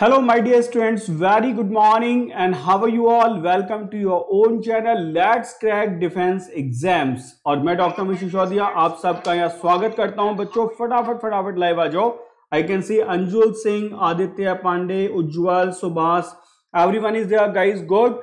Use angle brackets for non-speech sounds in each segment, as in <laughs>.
Hello my dear students very good morning and how are you all welcome to your own channel let's crack defence exams और मैं doctor Mishu Chaudhary आप सबका यहाँ स्वागत करता हूँ बच्चों फटाफट फटाफट लाइव आ जाओ I can see Anjul Singh Aditya Pandey Ujjwal Subhash every one is there guys good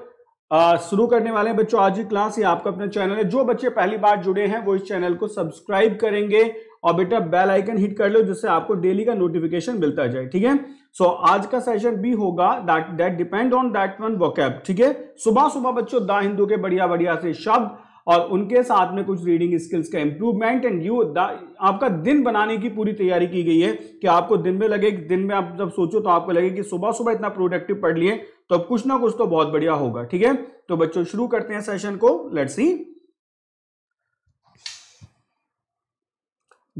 शुरू करने वाले बच्चों आज की क्लास ये आपका अपना चैनल है जो बच्चे पहली बार जुड़े हैं वो इस चैनल को सब्सक्राइब करेंगे और बेटा बेल आइकन हिट कर लो जिससे आपको डेली का नोटिफिकेशन मिलता जाए ठीक है सो आज का सेशन भी होगा that that depend on that one vocab ठीक है सुबह सुबह बच्चों द हिंदू के बढ़िया बढ़िया से शब्द और उनके साथ में कुछ रीडिंग स्किल्स का इंप्रूवमेंट एंड यू आपका दिन बनाने की पूरी तैयारी की गई है कि आपको दिन में लगे दिन में आप जब सोचो तो आपको लगे कि सुबह सुबह इतना प्रोडक्टिव पढ़ लिए तो अब कुछ ना कुछ तो बहुत बढ़िया होगा ठीक है तो बच्चों शुरू करते हैं सेशन को लेट्स सी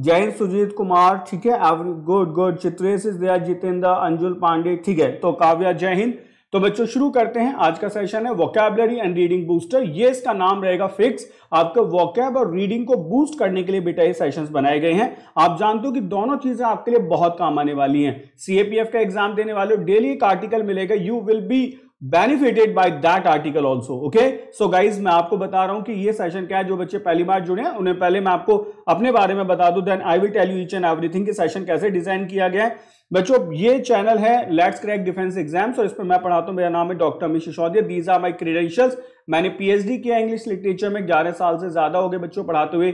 जैन सुजीत कुमार ठीक है गुड गुड चित्रेश दया जितेंद्र अंजुल पांडे ठीक है तो काव्या जय हिंद तो बच्चों शुरू करते हैं आज का सेशन है वोकैबलरी एंड रीडिंग बूस्टर ये इसका नाम रहेगा फिक्स आपके वोकैब और रीडिंग को बूस्ट करने के लिए बेटा ये सेशंस बनाए गए हैं आप जानते हो कि दोनों चीजें आपके लिए बहुत काम आने वाली हैं सीएपीएफ का एग्जाम देने वाले डेली एक आर्टिकल मिलेगा you will be benefited by that article also okay so guys मैं आपको बता रहा हूं कि ये सेशन क्या है जो बच्चे पहली बार जुड़े हैं उन्हें पहले मैं आपको अपने बारे में बता दूं then I will tell you each and everything कि सेशन कैसे डिजाइन किया गया है बच्चों ये चैनल है लेट्स क्रैक डिफेंस एग्जाम्स और इस पर मैं पढ़ाता हूं मेरा नाम है doctor Amit Sisodia these are my credentials मैंने पीएचडी किया इंग्लिश लिटरेचर में 11 साल से ज़्यादा हो गए बच्चों पढ़ाते हुए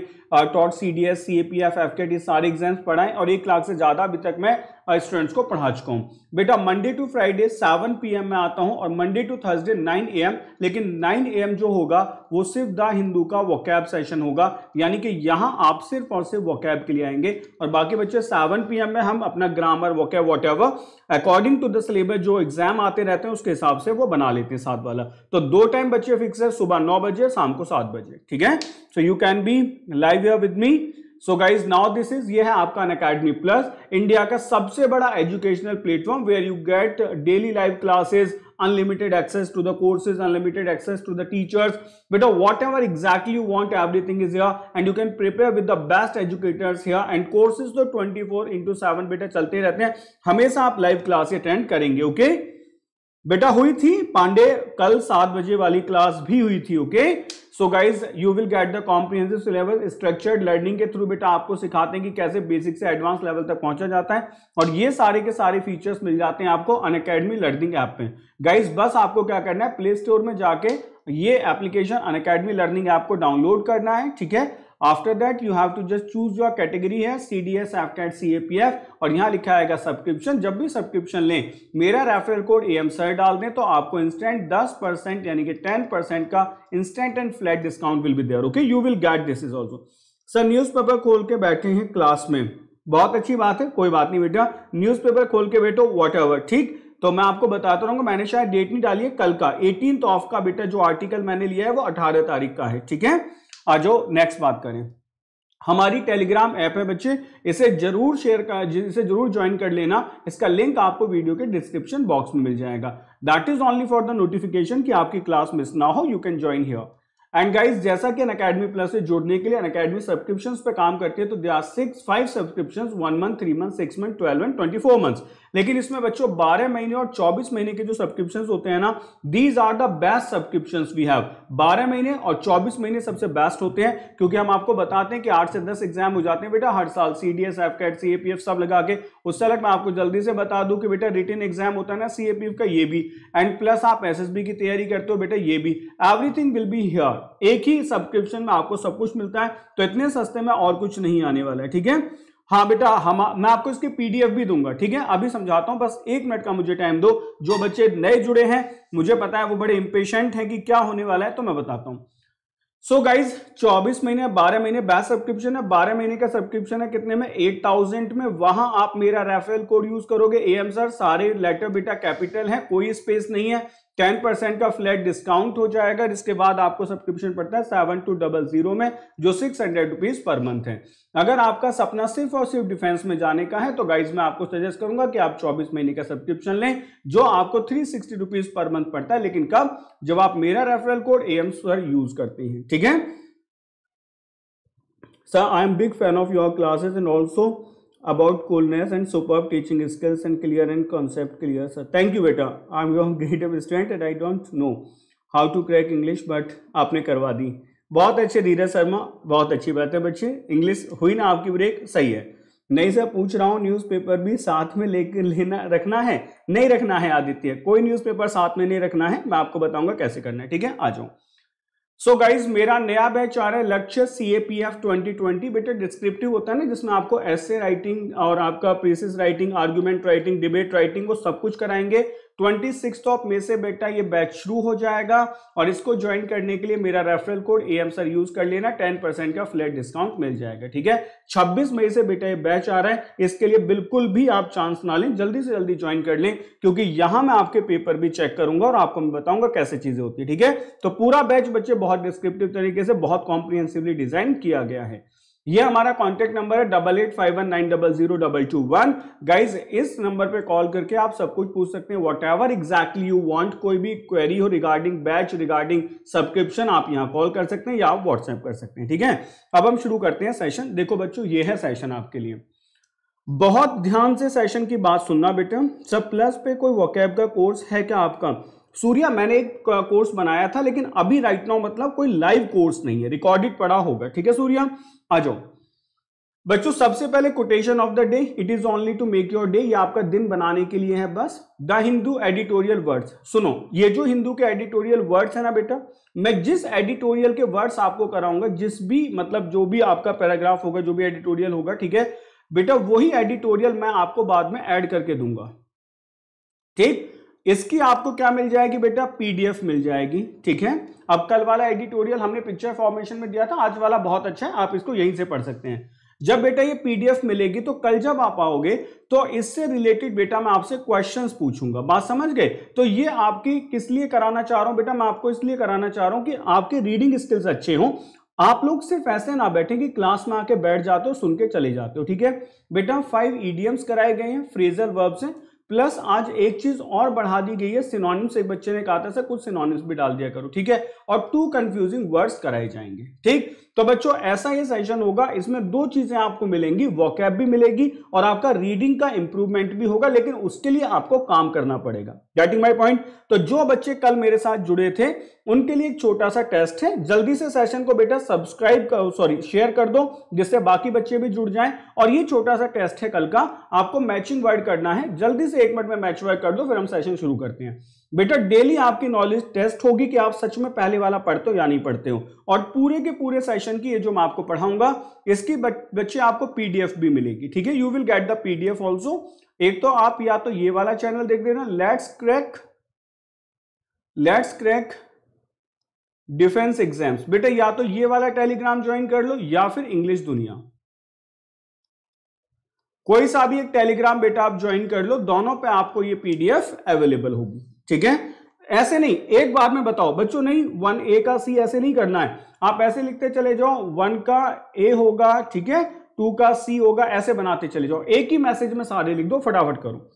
taught C D S C A P F F के ये सारे एग्जाम्स पढ़ाएं और एक लाख से ज़्यादा अभी तक मैं स्टूडेंट्स को पढ़ा चुका हूँ बेटा Monday to Friday seven P में आता हूँ और Monday to Thursday nine A लेकिन नाइन ए जो होगा वो सिर्फ द हिंदू का वोकैब सेशन होगा यानी कि यहाँ आप सिर्फ और सिर्फ वोकैब के लिए आएंगे और बाकी बच्चे सेवन पी में हम अपना grammar vocab what according to the syllabus जो एग्जाम आते रहते हैं उसके हिसाब से वो बना लेते हैं सात वाला तो दो टाइम बच्चे फिक्स है सुबह नौ बजे शाम को सात बजे ठीक है so you can be live with me so guys now this is ये है आपका अन अकेडमी प्लस इंडिया का सबसे बड़ा educational platform where you get daily live classes unlimited access to the courses unlimited access to the teachers but whatever exactly you want everything is here and you can prepare with the best educators here and courses तो 24 into 7 बेटा चलते रहते हैं हमेशा आप live class attend करेंगे okay okay? बेटा हुई थी पांडे कल सात बजे वाली क्लास भी हुई थी okay okay? So guys you will get the comprehensive syllabus structured learning के थ्रू बेटा आपको सिखाते हैं कि कैसे बेसिक से एडवांस लेवल तक पहुंचा जाता है और ये सारे के सारे फीचर्स मिल जाते हैं आपको अन अकेडमी लर्निंग ऐप में गाइज बस आपको क्या करना है प्ले स्टोर में जाके ये application Unacademy learning app को डाउनलोड करना है ठीक है after that you have to just choose your category है C D S F CAT C A P F और यहाँ लिखा आएगा सब्सक्रिप्शन जब भी सब्सक्रिप्शन लें मेरा referral code A M sir डाल दें तो आपको इंस्टेंट दस परसेंट यानी कि टेन परसेंट का instant and flat discount will be there okay you will get this is also sir newspaper खोल के बैठे हैं क्लास में बहुत अच्छी बात है कोई बात नहीं बेटा न्यूज पेपर खोल के बैठो वॉट एवर ठीक तो मैं आपको बताता रहूंगा मैंने शायद डेट नहीं डाली है कल का एटीन ऑफ का बेटा जो आर्टिकल मैंने लिया है वो अठारह तारीख का है ठीक है जाओ नेक्स्ट बात करें हमारी टेलीग्राम ऐप है बच्चे इसे जरूर शेयर कर इसे जरूर ज्वाइन कर लेना इसका लिंक आपको वीडियो के डिस्क्रिप्शन बॉक्स में मिल जाएगा that is only for the notification कि आपकी क्लास मिस ना हो you can join here and guys जैसा कि अन अकेडमी प्लस से जोड़ने के लिए अन अकेडमी सब्सक्रिप्शन पर काम करते हैं तो they are six five subscription one month three month six month twelve month twenty four months लेकिन इसमें बच्चों बारह महीने और चौबीस महीने के जो सब्सक्रिप्शन होते हैं ना these are the best subscription we have बारह महीने और चौबीस महीने सबसे बेस्ट होते हैं क्योंकि हम आपको बताते हैं कि आठ से दस एग्जाम हो जाते हैं बेटा हर साल C D S F CAT C APF सब लगा के उससे अलग मैं आपको जल्दी से बता दूं कि बेटा रिटर्न एग्जाम होता है ना सी एपीएफ का ये भी एंड प्लस आप एस एस बी की तैयारी करते हो बेटा ये भी एवरीथिंग विल बी हियर एक ही सब्सक्रिप्शन में आपको सब कुछ मिलता है तो इतने सस्ते में और कुछ नहीं आने वाला है ठीक है हाँ बेटा हम मैं आपको इसकी पीडीएफ भी दूंगा ठीक है अभी समझाता हूँ बस एक मिनट का मुझे टाइम दो जो बच्चे नए जुड़े हैं मुझे पता है वो बड़े इंपेशेंट हैं कि क्या होने वाला है तो मैं बताता हूँ सो गाइज 24 महीने 12 महीने बैस सब्सक्रिप्शन है 12 महीने का सब्सक्रिप्शन है कितने में 8000 में वहां आप मेरा रेफरल कोड यूज करोगे एम सर सारे लेटर बेटा कैपिटल है कोई स्पेस नहीं है टेन परसेंट का फ्लैट डिस्काउंट हो जाएगा इसके बाद आपको सब्सक्रिप्शन पड़ता है सेवन टू डबल जीरो में जो six hundred rupees per month है अगर आपका सपना सिर्फ और सिर्फ डिफेंस में जाने का है तो गाइज मैं आपको सजेस्ट करूंगा कि आप चौबीस महीने का सब्सक्रिप्शन लें जो आपको three sixty rupees per month पड़ता है लेकिन कब जब आप मेरा रेफरल कोड एम्स पर यूज करते हैं ठीक है sir I am big fan of your classes and also about coolness and super teaching skills and clear and concept clear sir thank you बेटा I am your great up student and I don't know how to crack English but आपने करवा दी बहुत अच्छे धीरज शर्मा बहुत अच्छी बात है बच्चे इंग्लिश हुई ना आपकी ब्रेक सही है नहीं सर पूछ रहा हूँ न्यूज़ पेपर भी साथ में लेके लेना रखना है नहीं रखना है आदित्य कोई न्यूज़ पेपर साथ में नहीं रखना है मैं आपको बताऊंगा कैसे करना है ठीक है आ जाऊँ सो so गाइज मेरा नया बैच आ रहा है Lakshya C A P F twenty twenty बेटा डिस्क्रिप्टिव होता है ना जिसमें आपको ऐसे राइटिंग और आपका precis writing argument writing debate writing वो सब कुछ कराएंगे ट्वेंटी सिक्स ऑफ तो मे से बेटा ये बैच शुरू हो जाएगा और इसको ज्वाइन करने के लिए मेरा referral code A sir use कर लेना टेन परसेंट का फ्लैट डिस्काउंट मिल जाएगा ठीक है छब्बीस मई से बेटा ये बैच आ रहा है इसके लिए बिल्कुल भी आप चांस ना लें जल्दी से जल्दी ज्वाइन कर लें क्योंकि यहां मैं आपके पेपर भी चेक करूंगा और आपको मैं बताऊंगा कैसे चीजें होती है ठीक है तो पूरा बैच बच्चे बहुत डिस्क्रिप्टिव तरीके से बहुत कॉम्प्रीहेंसिवली डिजाइन किया गया है ये हमारा कॉन्टेक्ट नंबर है double eight five one nine double zero double two one guys इस नंबर पे कॉल करके आप सब कुछ पूछ सकते हैं whatever exactly you want कोई भी क्वेरी हो रिगार्डिंग बैच रिगार्डिंग सब्सक्रिप्शन आप यहाँ कॉल कर सकते हैं या आप व्हाट्सएप कर सकते हैं ठीक है अब हम शुरू करते हैं सेशन देखो बच्चों ये है सेशन आपके लिए बहुत ध्यान से सेशन की बात सुनना बेटा सब प्लस पे कोई वॉकैब का कोर्स है क्या आपका सूर्या मैंने एक कोर्स बनाया था लेकिन अभी राइट नाउ मतलब कोई लाइव कोर्स नहीं है रिकॉर्डेड पड़ा होगा ठीक है सूर्या आ जाओ बच्चों सबसे पहले quotation of the day it is only to make your day ये आपका दिन बनाने के लिए है बस द हिंदू एडिटोरियल वर्ड्स सुनो ये जो हिंदू के एडिटोरियल वर्ड्स है ना बेटा मैं जिस एडिटोरियल के वर्ड्स आपको कराऊंगा जिस भी मतलब जो भी आपका पैराग्राफ होगा जो भी एडिटोरियल होगा ठीक है बेटा वही एडिटोरियल मैं आपको बाद में एड करके दूंगा ठीक इसकी आपको क्या मिल जाएगी बेटा पीडीएफ मिल जाएगी ठीक है अब कल वाला एडिटोरियल हमने पिक्चर फॉर्मेशन में दिया था आज वाला बहुत अच्छा है आप इसको यहीं से पढ़ सकते हैं जब बेटा ये पीडीएफ मिलेगी तो कल जब आप आओगे तो इससे रिलेटेड बेटा मैं आपसे क्वेश्चंस पूछूंगा बात समझ गए तो ये आपकी किस लिए कराना चाह रहा हूं बेटा मैं आपको इसलिए कराना चाह रहा हूं कि आपके रीडिंग स्किल्स अच्छे हों आप लोग सिर्फ ऐसे ना बैठे कि क्लास में आके बैठ जाते हो सुन के चले जाते हो ठीक है बेटा फाइव ईडियम्स कराए गए हैं फ्रेजर वर्ब्स हैं प्लस आज एक चीज और बढ़ा दी गई है सिनोनिम्स एक बच्चे ने कहा था सर कुछ सिनोनिम्स भी डाल दिया करो ठीक है और टू कंफ्यूजिंग वर्ड्स कराए जाएंगे ठीक तो बच्चों ऐसा ये सेशन होगा इसमें दो चीजें आपको मिलेंगी वॉकैप भी मिलेगी और आपका रीडिंग का इंप्रूवमेंट भी होगा लेकिन उसके लिए आपको काम करना पड़ेगा गेटिंग माई पॉइंट तो जो बच्चे कल मेरे साथ जुड़े थे उनके लिए एक छोटा सा टेस्ट है जल्दी से सेशन को बेटा सब्सक्राइब सॉरी शेयर कर दो जिससे बाकी बच्चे भी जुड़ जाएं और ये छोटा सा टेस्ट है कल का आपको मैचिंग वर्ड करना है जल्दी से एक मिनट में मैच वर्ड कर दो फिर हम सेशन शुरू करते हैं बेटा डेली आपकी नॉलेज टेस्ट होगी कि आप सच में पहले वाला पढ़ते हो या नहीं पढ़ते हो और पूरे के पूरे सेशन की ये जो मैं आपको पढ़ाऊंगा इसकी बच्चे आपको पीडीएफ भी मिलेगी ठीक है you will get the PDF also एक तो आप या तो ये वाला चैनल देख देना let's crack let's crack defence exams बेटा या तो ये वाला टेलीग्राम ज्वाइन कर लो या फिर इंग्लिश दुनिया कोई सा भी एक टेलीग्राम बेटा आप ज्वाइन कर लो दोनों पे आपको ये पीडीएफ अवेलेबल होगी ठीक है ऐसे नहीं एक बार में बताओ बच्चों नहीं वन ए का सी ऐसे नहीं करना है आप ऐसे लिखते चले जाओ वन का ए होगा ठीक है टू का सी होगा ऐसे बनाते चले जाओ एक ही मैसेज में सारे लिख दो फटाफट करो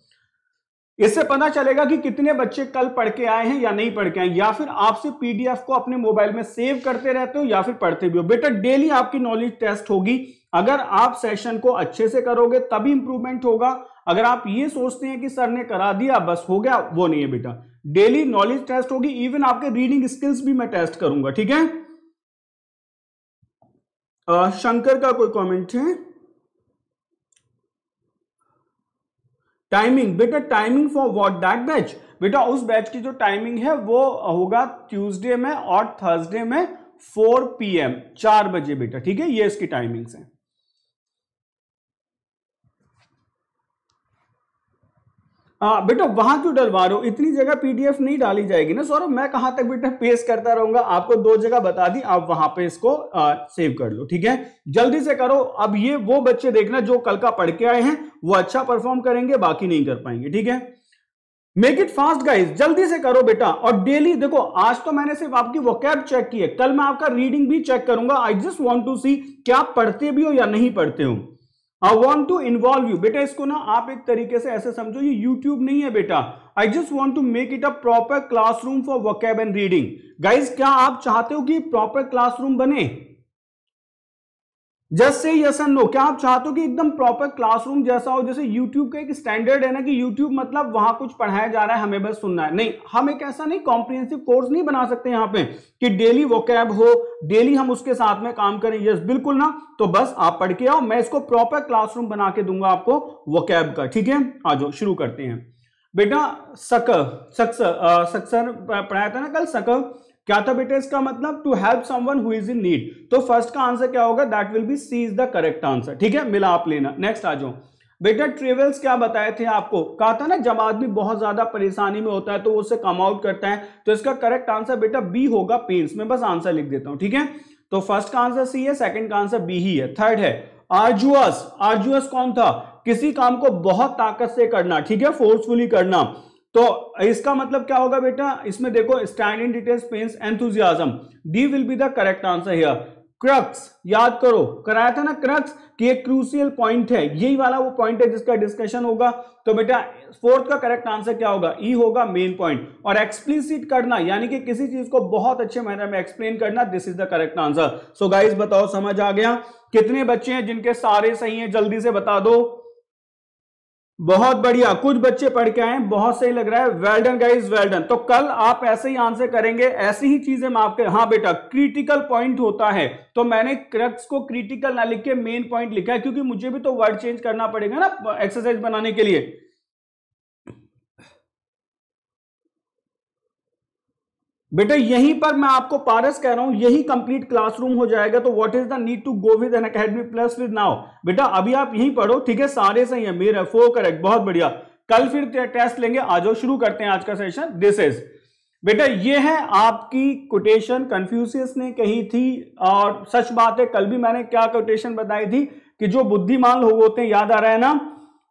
इससे पता चलेगा कि कितने बच्चे कल पढ़ के आए हैं या नहीं पढ़ के आए या फिर आपसे पीडीएफ को अपने मोबाइल में सेव करते रहते हो या फिर पढ़ते भी हो बेटा डेली आपकी नॉलेज टेस्ट होगी अगर आप सेशन को अच्छे से करोगे तभी इंप्रूवमेंट होगा अगर आप ये सोचते हैं कि सर ने करा दिया बस हो गया वो नहीं है बेटा डेली नॉलेज टेस्ट होगी इवन आपके रीडिंग स्किल्स भी मैं टेस्ट करूंगा ठीक है आ, शंकर का कोई कमेंट है टाइमिंग बेटा timing for what that batch बेटा उस बैच की जो टाइमिंग है वो होगा ट्यूसडे में और थर्सडे में 4 पीएम 4 बजे बेटा ठीक है ये इसकी टाइमिंग्स हैं आ, हाँ, बेटा वहां क्यों डलवा रहे हो इतनी जगह पीडीएफ नहीं डाली जाएगी ना सौरभ मैं कहां तक बेटा पेश करता रहूंगा आपको दो जगह बता दी आप वहां पे इसको आ, सेव कर लो ठीक है जल्दी से करो अब ये वो बच्चे देखना जो कल का पढ़ के आए हैं वो अच्छा परफॉर्म करेंगे बाकी नहीं कर पाएंगे ठीक है मेक इट फास्ट गाइज जल्दी से करो बेटा और डेली देखो आज तो मैंने सिर्फ आपकी वोकैब चेक की है कल मैं आपका रीडिंग भी चेक करूंगा I just want to see क्या आप पढ़ते भी हो या नहीं पढ़ते हो I want to involve you बेटा इसको ना आप एक तरीके से ऐसे समझो ये यूट्यूब नहीं है बेटा I just want to make it a proper classroom for vocab and reading guys क्या आप चाहते हो कि प्रॉपर क्लासरूम बने जस्ट से यस एंड नो क्या आप चाहते हो कि एकदम प्रॉपर क्लासरूम जैसा हो जैसे यूट्यूब का एक स्टैंडर्ड है ना कि यूट्यूब मतलब वहां कुछ पढ़ाया जा रहा है हमें बस सुनना है नहीं हम एक ऐसा नहीं कॉम्प्रिहेंसिव कोर्स नहीं बना सकते यहाँ पे कि डेली वोकैब हो डेली हम उसके साथ में काम करें यस बिल्कुल ना तो बस आप पढ़ के आओ मैं इसको प्रॉपर क्लासरूम बना के दूंगा आपको वोकैब का ठीक है आ जाओ शुरू करते हैं बेटा सक सक्स सक्सन पढ़ाया था ना कल सक क्या था बेटा इसका मतलब to help someone who is in need तो फर्स्ट का आंसर क्या होगा that will be C is the correct answer ठीक है मिला आप लेना नेक्स्ट आ जाओ बेटा ट्रेवल्स क्या बताए थे आपको कहा था ना जब आदमी बहुत ज्यादा परेशानी में होता है तो उससे कम आउट करता है तो इसका करेक्ट आंसर बेटा बी होगा पेंस में बस आंसर लिख देता हूं ठीक है तो फर्स्ट का आंसर सी है सेकंड का आंसर बी ही है थर्ड है आर्जुअस आर्जुअस कौन था किसी काम को बहुत ताकत से करना ठीक है फोर्सफुली करना तो इसका मतलब क्या होगा बेटा इसमें देखो stand in details pens enthusiasm D will be the correct answer here crux याद करो कराया था ना क्रक्स कि एक क्रूसियल पॉइंट है यही वाला वो पॉइंट है जिसका डिस्कशन होगा तो बेटा फोर्थ का करेक्ट आंसर क्या होगा ई e होगा मेन पॉइंट और एक्सप्लिसिट करना यानी कि किसी चीज को बहुत अच्छे मैनर में एक्सप्लेन करना this is the correct answer so guys बताओ समझ आ गया कितने बच्चे हैं जिनके सारे सही हैं जल्दी से बता दो बहुत बढ़िया कुछ बच्चे पढ़ के आए बहुत सही लग रहा है वेल्डन गाइज वेल्डन तो कल आप ऐसे ही आंसर करेंगे ऐसी ही चीजें मैं आपके हाँ बेटा क्रिटिकल पॉइंट होता है तो मैंने क्रक्स को क्रिटिकल ना लिख के मेन पॉइंट लिखा है क्योंकि मुझे भी तो वर्ड चेंज करना पड़ेगा ना एक्सरसाइज बनाने के लिए बेटा यहीं पर मैं आपको पारस कह रहा हूं यही कंप्लीट क्लासरूम हो जाएगा तो what is the need to go with Unacademy plus with now बेटा अभी आप यहीं पढ़ो ठीक है सारे सही है मेरा फो करेक्ट बहुत बढ़िया कल फिर टेस्ट लेंगे आ जाओ शुरू करते हैं आज का सेशन दिस इज बेटा ये है आपकी कोटेशन कंफ्यूसियस ने कही थी और सच बात है कल भी मैंने क्या कोटेशन बताई थी कि जो बुद्धिमान लोग होते हैं याद आ रहा है ना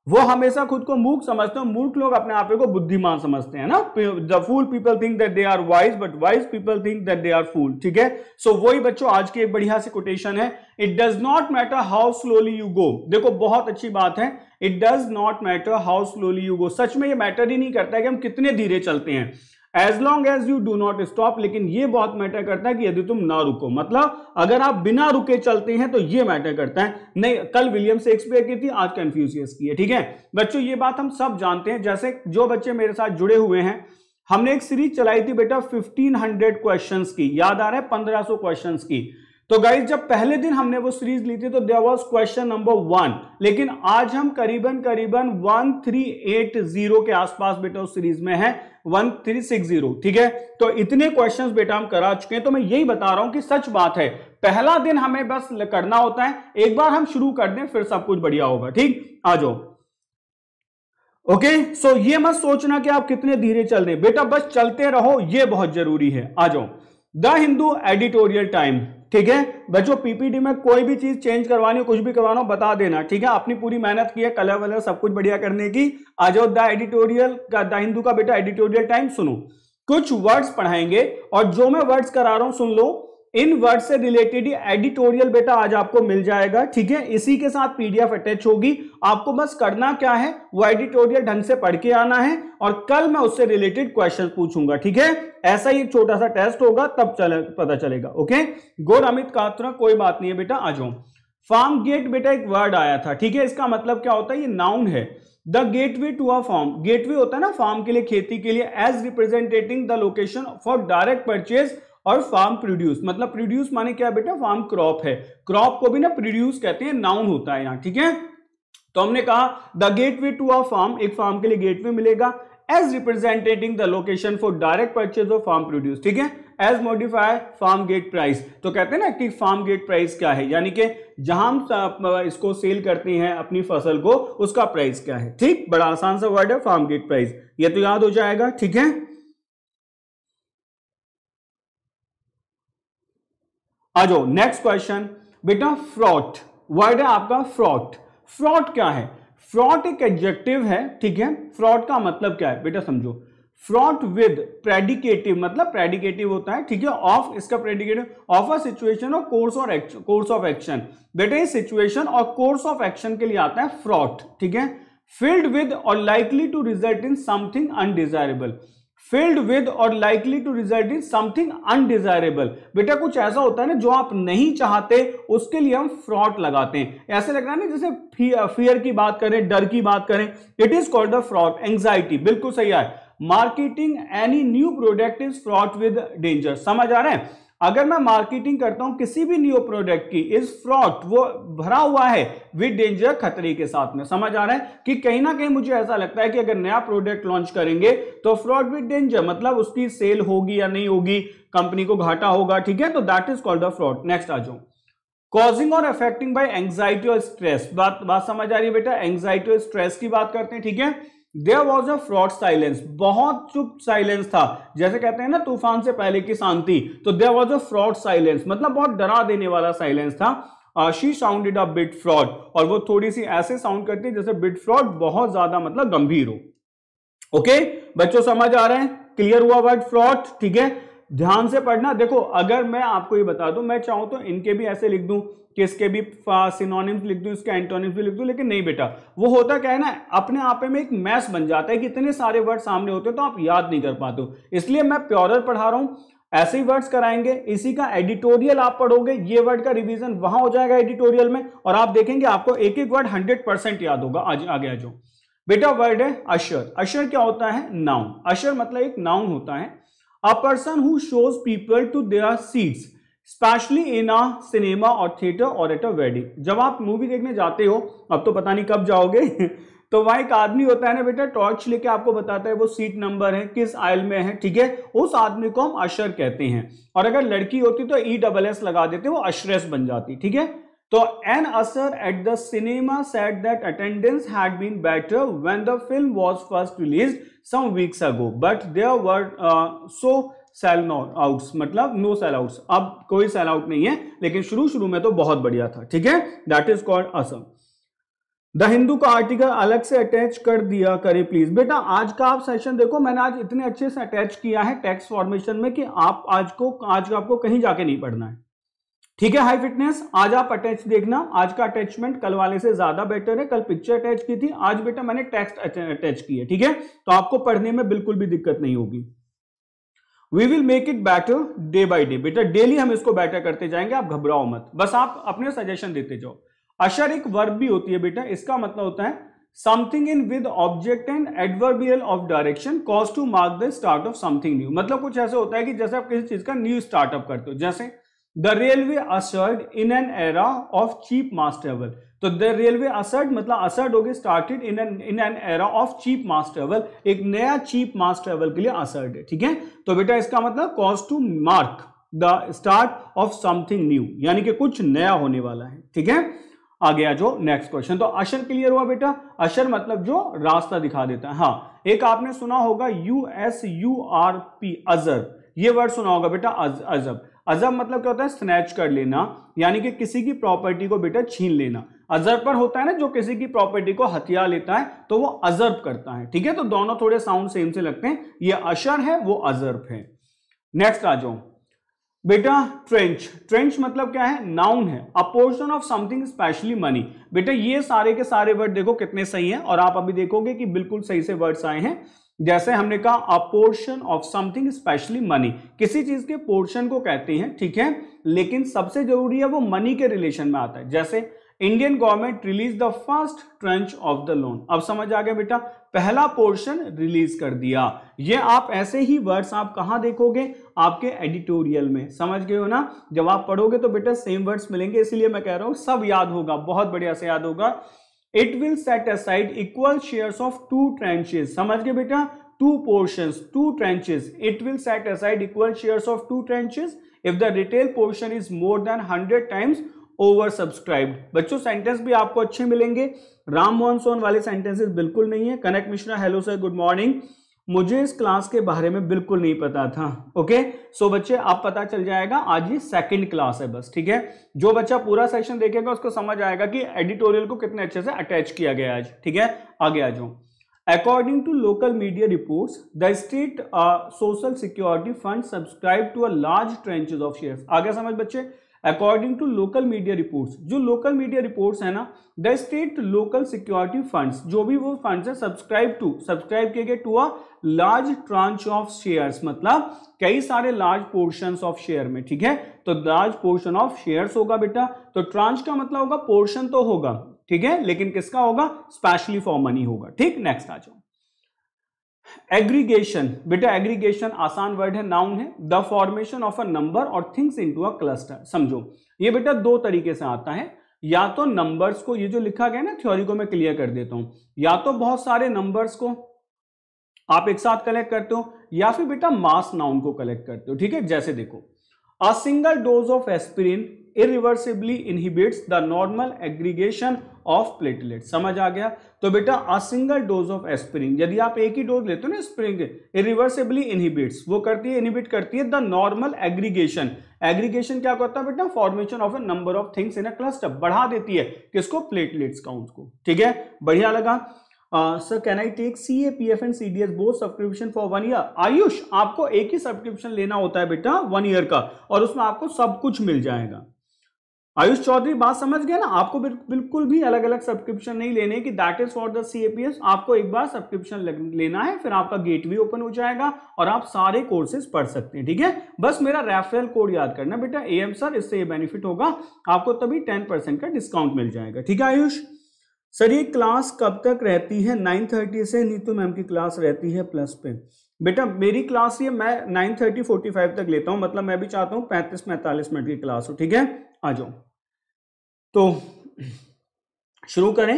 वो हमेशा खुद को मूर्ख समझते हैं मूर्ख लोग अपने आप को बुद्धिमान समझते हैं ना the fool people think that they are wise but wise people think that they are fool ठीक है सो वही बच्चों आज की एक बढ़िया से कोटेशन है it does not matter how slowly you go देखो बहुत अच्छी बात है it does not matter how slowly you go सच में ये मैटर ही नहीं करता है कि हम कितने धीरे चलते हैं as long as you do not stop लेकिन ये बहुत मैटर करता है कि यदि तुम ना रुको मतलब अगर आप बिना रुके चलते हैं तो ये मैटर करता है नहीं कल विलियम शेक्सपियर की थी आज कंफ्यूजियस की है ठीक है बच्चों ये बात हम सब जानते हैं जैसे जो बच्चे मेरे साथ जुड़े हुए हैं हमने एक सीरीज चलाई थी बेटा 1500 क्वेश्चंस की याद आ रहा है 1500 क्वेश्चंस की तो गाइज जब पहले दिन हमने वो सीरीज ली थी तो there was question number one लेकिन आज हम करीबन करीबन वन थ्री एट जीरो के आसपास बेटा उस सीरीज में है वन थ्री सिक्स जीरो ठीक है तो इतने क्वेश्चंस बेटा हम करा चुके हैं तो मैं यही बता रहा हूं कि सच बात है पहला दिन हमें बस करना होता है एक बार हम शुरू कर दें फिर सब कुछ बढ़िया होगा ठीक आ जाओ ओके सो ये मत सोचना कि आप कितने धीरे चल रहे बेटा बस चलते रहो ये बहुत जरूरी है आ जाओ द हिंदू एडिटोरियल टाइम ठीक है बच्चों पीपीटी में कोई भी चीज चेंज करवानी हो कुछ भी करवाना हो बता देना ठीक है अपनी पूरी मेहनत की है कलर वलर सब कुछ बढ़िया करने की आ जाओ द एडिटोरियल द हिंदू का बेटा एडिटोरियल टाइम सुनो कुछ वर्ड्स पढ़ाएंगे और जो मैं वर्ड्स करा रहा हूं सुन लो इन वर्ड से रिलेटेड एडिटोरियल बेटा आज आपको मिल जाएगा ठीक है इसी के साथ पीडीएफ अटैच होगी आपको बस करना क्या है वो एडिटोरियल ढंग से पढ़ के आना है और कल मैं उससे रिलेटेड क्वेश्चन पूछूंगा ठीक है ऐसा ही एक छोटा सा टेस्ट होगा तब चले, पता चलेगा ओके गुड अमित कात्रा कोई बात नहीं है बेटा आ जाओ फार्म गेट बेटा एक वर्ड आया था ठीक है इसका मतलब क्या होता है ये नाउन है the gateway to a farm gateway होता है ना फार्म के लिए खेती के लिए as representing the location for direct purchase और फार्म प्रोड्यूस मतलब प्रोड्यूस माने क्या है बेटा फार्म क्रॉप है क्रॉप को भी ना प्रोड्यूस कहते हैं नाउन होता है यहाँ ठीक है तो हमने कहा the gateway to a farm एक फार्म के लिए गेटवे मिलेगा as representing the location for direct purchase of farm produce ठीक है as modify farm gate price तो कहते हैं ना कि फार्म गेट प्राइस क्या है यानी कि जहां हम इसको सेल करते हैं अपनी फसल को उसका प्राइस क्या है ठीक बड़ा आसान सा वर्ड है फार्म गेट प्राइस ये तो याद हो जाएगा ठीक है आ जाओ नेक्स्ट क्वेश्चन बेटा फ्रॉट वर्ड है आपका फ्रॉट फ्रॉट क्या है फ्रॉट एक एडजेक्टिव है ठीक है फ्रॉट का मतलब क्या है बेटा समझो फ्रॉट विद प्रेडिकेटिव मतलब प्रेडिकेटिव होता है ठीक है ऑफ इसका predicative of a situation or course or course of action बेटा ये situation or course of action के लिए आता है फ्रॉट ठीक है filled with or likely to result in something undesirable filled with or likely to result in something undesirable बेटा कुछ ऐसा होता है ना जो आप नहीं चाहते उसके लिए हम फ्रॉड लगाते हैं ऐसे लग रहा है ना जैसे फियर की बात करें डर की बात करें it is called the fraught anxiety बिल्कुल सही है marketing any new product is fraught with danger समझ आ रहा है अगर मैं मार्केटिंग करता हूं किसी भी न्यू प्रोडक्ट की इज फ्रॉड वो भरा हुआ है विद डेंजर खतरे के साथ में समझ आ रहा है कि कहीं ना कहीं मुझे ऐसा लगता है कि अगर नया प्रोडक्ट लॉन्च करेंगे तो फ्रॉड विद डेंजर मतलब उसकी सेल होगी या नहीं होगी कंपनी को घाटा होगा ठीक है तो that is called the fraught next आ जाओ causing or affecting by anxiety or stress बात बात समझ आ रही है बेटा एंग्जाइटी और स्ट्रेस की बात करते हैं ठीक है there was a fraught silence बहुत चुप साइलेंस था जैसे कहते हैं ना तूफान से पहले की शांति तो there was a fraught silence मतलब बहुत डरा देने वाला साइलेंस था she sounded a bit fraught और वो थोड़ी सी ऐसे साउंड करती है जैसे बिट फ्रॉड बहुत ज्यादा मतलब गंभीर हो ओके बच्चों समझ आ रहे हैं क्लियर हुआ वर्ड फ्रॉड ठीक है ध्यान से पढ़ना देखो अगर मैं आपको ये बता दूं मैं चाहूं तो इनके भी ऐसे लिख दूं कि इसके भी सिनोनिम्स लिख दूं इसके एंटोनिम्स भी लिख दूं लेकिन नहीं बेटा वो होता क्या है ना अपने आप में एक मैस बन जाता है कि इतने सारे वर्ड सामने होते हैं तो आप याद नहीं कर पाते हो इसलिए मैं प्योरर पढ़ा रहा हूं ऐसे ही वर्ड्स कराएंगे इसी का एडिटोरियल आप पढ़ोगे ये वर्ड का रिवीजन वहां हो जाएगा एडिटोरियल में और आप देखेंगे आपको एक एक वर्ड हंड्रेड परसेंट याद होगा आज आगे आ जाओ बेटा वर्ड है अशर अशर क्या होता है नाउन अशर मतलब एक नाउन होता है a person who shows people to their seats specially in a cinema or theatre or at a wedding जब आप मूवी देखने जाते हो अब तो पता नहीं कब जाओगे <laughs> तो वहां एक आदमी होता है ना बेटा टॉर्च लेके आपको बताता है वो सीट नंबर है किस आयल में है ठीक है उस आदमी को हम अशर कहते हैं और अगर लड़की होती तो ई डबल एस लगा देते वो अशरेस बन जाती ठीक है तो an usher at the cinema said that attendance had been better when the film was first release some weeks ago but there were so sell sell outs मतलब नो सेल आउट्स अब कोई सेल आउट नहीं है लेकिन शुरू शुरू में तो बहुत बढ़िया था ठीक है that is called usher the Hindu का आर्टिकल अलग से अटैच कर दिया करे प्लीज बेटा आज का आप सेशन देखो मैंने आज इतने अच्छे से अटैच किया है टेक्स्ट फॉर्मेशन में कि आप आज को आज आपको कहीं जाके नहीं पढ़ना है ठीक है हाई फिटनेस आज आप अटैच देखना आज का अटैचमेंट कल वाले से ज्यादा बेटर है कल पिक्चर अटैच की थी आज बेटा मैंने टेक्स्ट अटैच की है ठीक है तो आपको पढ़ने में बिल्कुल भी दिक्कत नहीं होगी we will make it better day by day बेटा डेली हम इसको बेटर करते जाएंगे आप घबराओ मत बस आप अपने सजेशन देते जाओ अशर एक वर्ब भी होती है बेटा इसका मतलब होता है something in with object and adverbial of direction cause to mark the start of something new मतलब कुछ ऐसे होता है कि जैसे आप किसी चीज का न्यू स्टार्टअप करते हो जैसे the railway ushered in an era of cheap mass travel तो द रेलवे असर्ड मतलब असर्ड हो गए started in an in an era of cheap mass travel एक नया चीप मास ट्रेवल के लिए असर्ड है ठीक है तो बेटा इसका मतलब cause to mark the start of something new यानी कि कुछ नया होने वाला है ठीक है आ गया जो नेक्स्ट क्वेश्चन तो अशर क्लियर हुआ बेटा अशर मतलब जो रास्ता दिखा देता है हाँ एक आपने सुना होगा U S U R P usher ये वर्ड सुना होगा बेटा अजब अजब मतलब क्या होता है स्नैच कर लेना यानी कि किसी की प्रॉपर्टी को बेटा छीन लेना अजर्ब पर होता है ना जो किसी की प्रॉपर्टी को हथियार लेता है तो वो अजर्ब करता है ठीक है तो दोनों थोड़े साउंड सेम से लगते हैं ये अशर है वो अजर्ब है नेक्स्ट आ जाओ बेटा ट्रेंच ट्रेंच मतलब क्या है नाउन है a portion of something specially money बेटा ये सारे के सारे वर्ड देखो कितने सही हैं और आप अभी देखोगे कि बिल्कुल सही से वर्ड्स आए हैं जैसे हमने कहा a portion of something specially money किसी चीज के पोर्शन को कहते हैं ठीक है लेकिन सबसे जरूरी है वो मनी के रिलेशन में आता है जैसे Indian government release the first tranche of the loan अब समझ आ गया बेटा पहला पोर्शन रिलीज कर दिया ये आप ऐसे ही वर्ड्स आप कहां देखोगे आपके एडिटोरियल में समझ गए हो ना जब आप पढ़ोगे तो बेटा सेम वर्ड्स मिलेंगे इसलिए मैं कह रहा हूं सब याद होगा बहुत बढ़िया से याद होगा it will set aside equal shares of two tranches समझ गए बेटा two portion two trenches it will set aside equal shares of two trenches if the retail portion is more than hundred times oversubscribed बच्चों sentence भी आपको अच्छे मिलेंगे राम मोहन सोन वाले sentences बिल्कुल नहीं है Kanak Mishra hello sir good morning मुझे इस क्लास के बारे में बिल्कुल नहीं पता था ओके सो बच्चे आप पता चल जाएगा आज ये सेकंड क्लास है बस ठीक है जो बच्चा पूरा सेशन देखेगा उसको समझ आएगा कि एडिटोरियल को कितने अच्छे से अटैच किया गया आज ठीक है आगे आ जाओ according to local media report the state social security fund subscribe to a large tranches of share आगे समझ बच्चे according to local media reports जो लोकल मीडिया रिपोर्ट्स है ना the state local security funds जो भी वो फंड्स है सब्सक्राइब टू सब्सक्राइब किए गए to a large tranche of shares मतलब कई सारे लार्ज पोर्शन ऑफ शेयर में ठीक है तो लार्ज पोर्शन ऑफ शेयर होगा बेटा तो ट्रांच का मतलब होगा पोर्शन तो होगा ठीक है लेकिन किसका होगा स्पेशली फॉर मनी होगा ठीक नेक्स्ट आ जाओ एग्रीगेशन बेटा एग्रीगेशन आसान वर्ड है नाउन है the formation of a number और थिंग्स इनटू अ क्लस्टर समझो ये बेटा दो तरीके से आता है या तो नंबर्स को ये जो लिखा गया ना थ्योरी को मैं क्लियर कर देता हूं या तो बहुत सारे नंबर्स को आप एक साथ कलेक्ट करते हो या फिर बेटा मास नाउन को कलेक्ट करते हो ठीक है जैसे देखो a single dose of aspirin irreversibly inhibits the normal aggregation of platelet समझ आ गया तो बेटा a single dose of aspirin यदि आप एक ही डोज लेते हो ना स्प्रिंग के इनहिबिट्स वो करती है इनहिबिट करती है द नॉर्मल एग्रीगेशन एग्रीगेशन क्या करता है बेटा formation of a number of things in a cluster बढ़ा देती है किसको प्लेटलेट्स काउंट को ठीक है बढ़िया लगा sir can I take C A P F and C D S both subscription for one year Ayush आपको एक ही सब्सक्रिप्शन लेना होता है बेटा वन ईयर का और उसमें आपको सब कुछ मिल जाएगा आयुष चौधरी बात समझ गए ना आपको बिल्कुल भी अलग अलग सब्सक्रिप्शन नहीं लेने की that is for the CAPS आपको एक बार सब्सक्रिप्शन लेना है फिर आपका गेट भी ओपन हो जाएगा और आप सारे कोर्सेज पढ़ सकते हैं ठीक है बस मेरा रेफरल कोड याद करना बेटा एम सर इससे ये बेनिफिट होगा आपको तभी टेन परसेंट का डिस्काउंट मिल जाएगा ठीक है आयुष सर ये क्लास कब तक रहती है नाइन थर्टी से नीतू मैम की क्लास रहती है प्लस पे बेटा मेरी क्लास ये मैं नाइन थर्टी फोर्टी फाइव तक लेता हूं मतलब मैं भी चाहता हूं पैंतीस पैंतालीस मिनट की क्लास हो ठीक है आ जाओ तो शुरू करें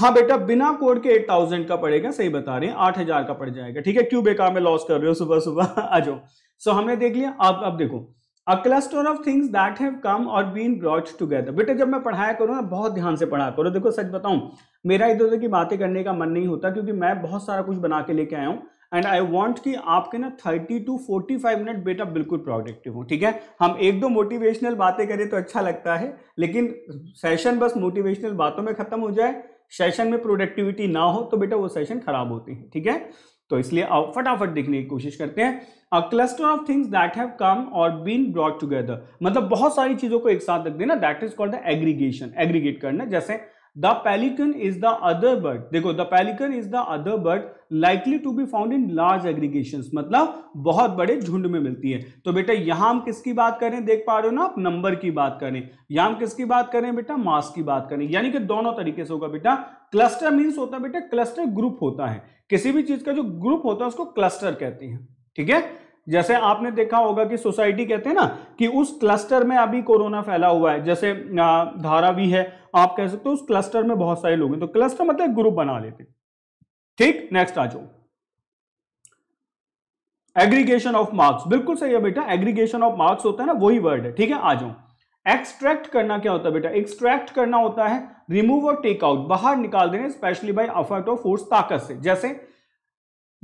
हाँ बेटा बिना कोड के एट थाउजेंड का पड़ेगा सही बता रहे हैं आठ हजार का पड़ जाएगा ठीक है क्यों बेकार में लॉस कर रहे हो सुबह सुबह <laughs> आ जाओ सो हमने देख लिया आप अब देखो a cluster of things that have come or been brooch together बेटा जब मैं पढ़ाया करूँ ना बहुत ध्यान से पढ़ा करो देखो सच बताऊँ मेरा इधर उधर की बातें करने का मन नहीं होता क्योंकि मैं बहुत सारा कुछ बना के लेके आया हूँ एंड आई वॉन्ट कि आपके ना thirty to forty five minute बेटा बिल्कुल प्रोडक्टिव हो ठीक है हम एक दो मोटिवेशनल बातें करें तो अच्छा लगता है लेकिन सेशन बस मोटिवेशनल बातों में खत्म हो जाए सेशन में प्रोडक्टिविटी ना हो तो बेटा वो सेशन खराब होती है ठीक है तो इसलिए आओ फटाफट देखने की कोशिश करते हैं a cluster of things that have come or been broad together मतलब बहुत सारी चीजों को एक साथ रख देना that is called the aggregation aggregate करना जैसे the pelican is the other bird देखो the pelican is the other bird likely to be found in large aggregation मतलब बहुत बड़े झुंड में मिलती है तो बेटा यहां हम किसकी बात करें देख पा रहे हो ना आप नंबर की बात करें यहां हम किसकी बात करें बेटा मास की बात करें यानी कि दोनों तरीके से होगा बेटा क्लस्टर मीन्स होता है बेटा क्लस्टर ग्रुप होता है किसी भी चीज का जो ग्रुप होता है उसको क्लस्टर कहते हैं ठीक है जैसे आपने देखा होगा कि सोसाइटी कहते हैं ना कि उस क्लस्टर में अभी कोरोना फैला हुआ है जैसे धारा भी है आप कह सकते हो उस क्लस्टर में बहुत सारे लोग हैं तो क्लस्टर मतलब ग्रुप बना लेते ठीक नेक्स्ट आ जाओ एग्रीगेशन ऑफ मार्क्स बिल्कुल सही है बेटा एग्रीगेशन ऑफ मार्क्स होता है ना वही वर्ड है ठीक है आ जाओ एक्सट्रैक्ट करना क्या होता है बेटा एक्सट्रैक्ट करना होता है रिमूव और टेकआउट बाहर निकाल देने specially by effort or force ताकत से जैसे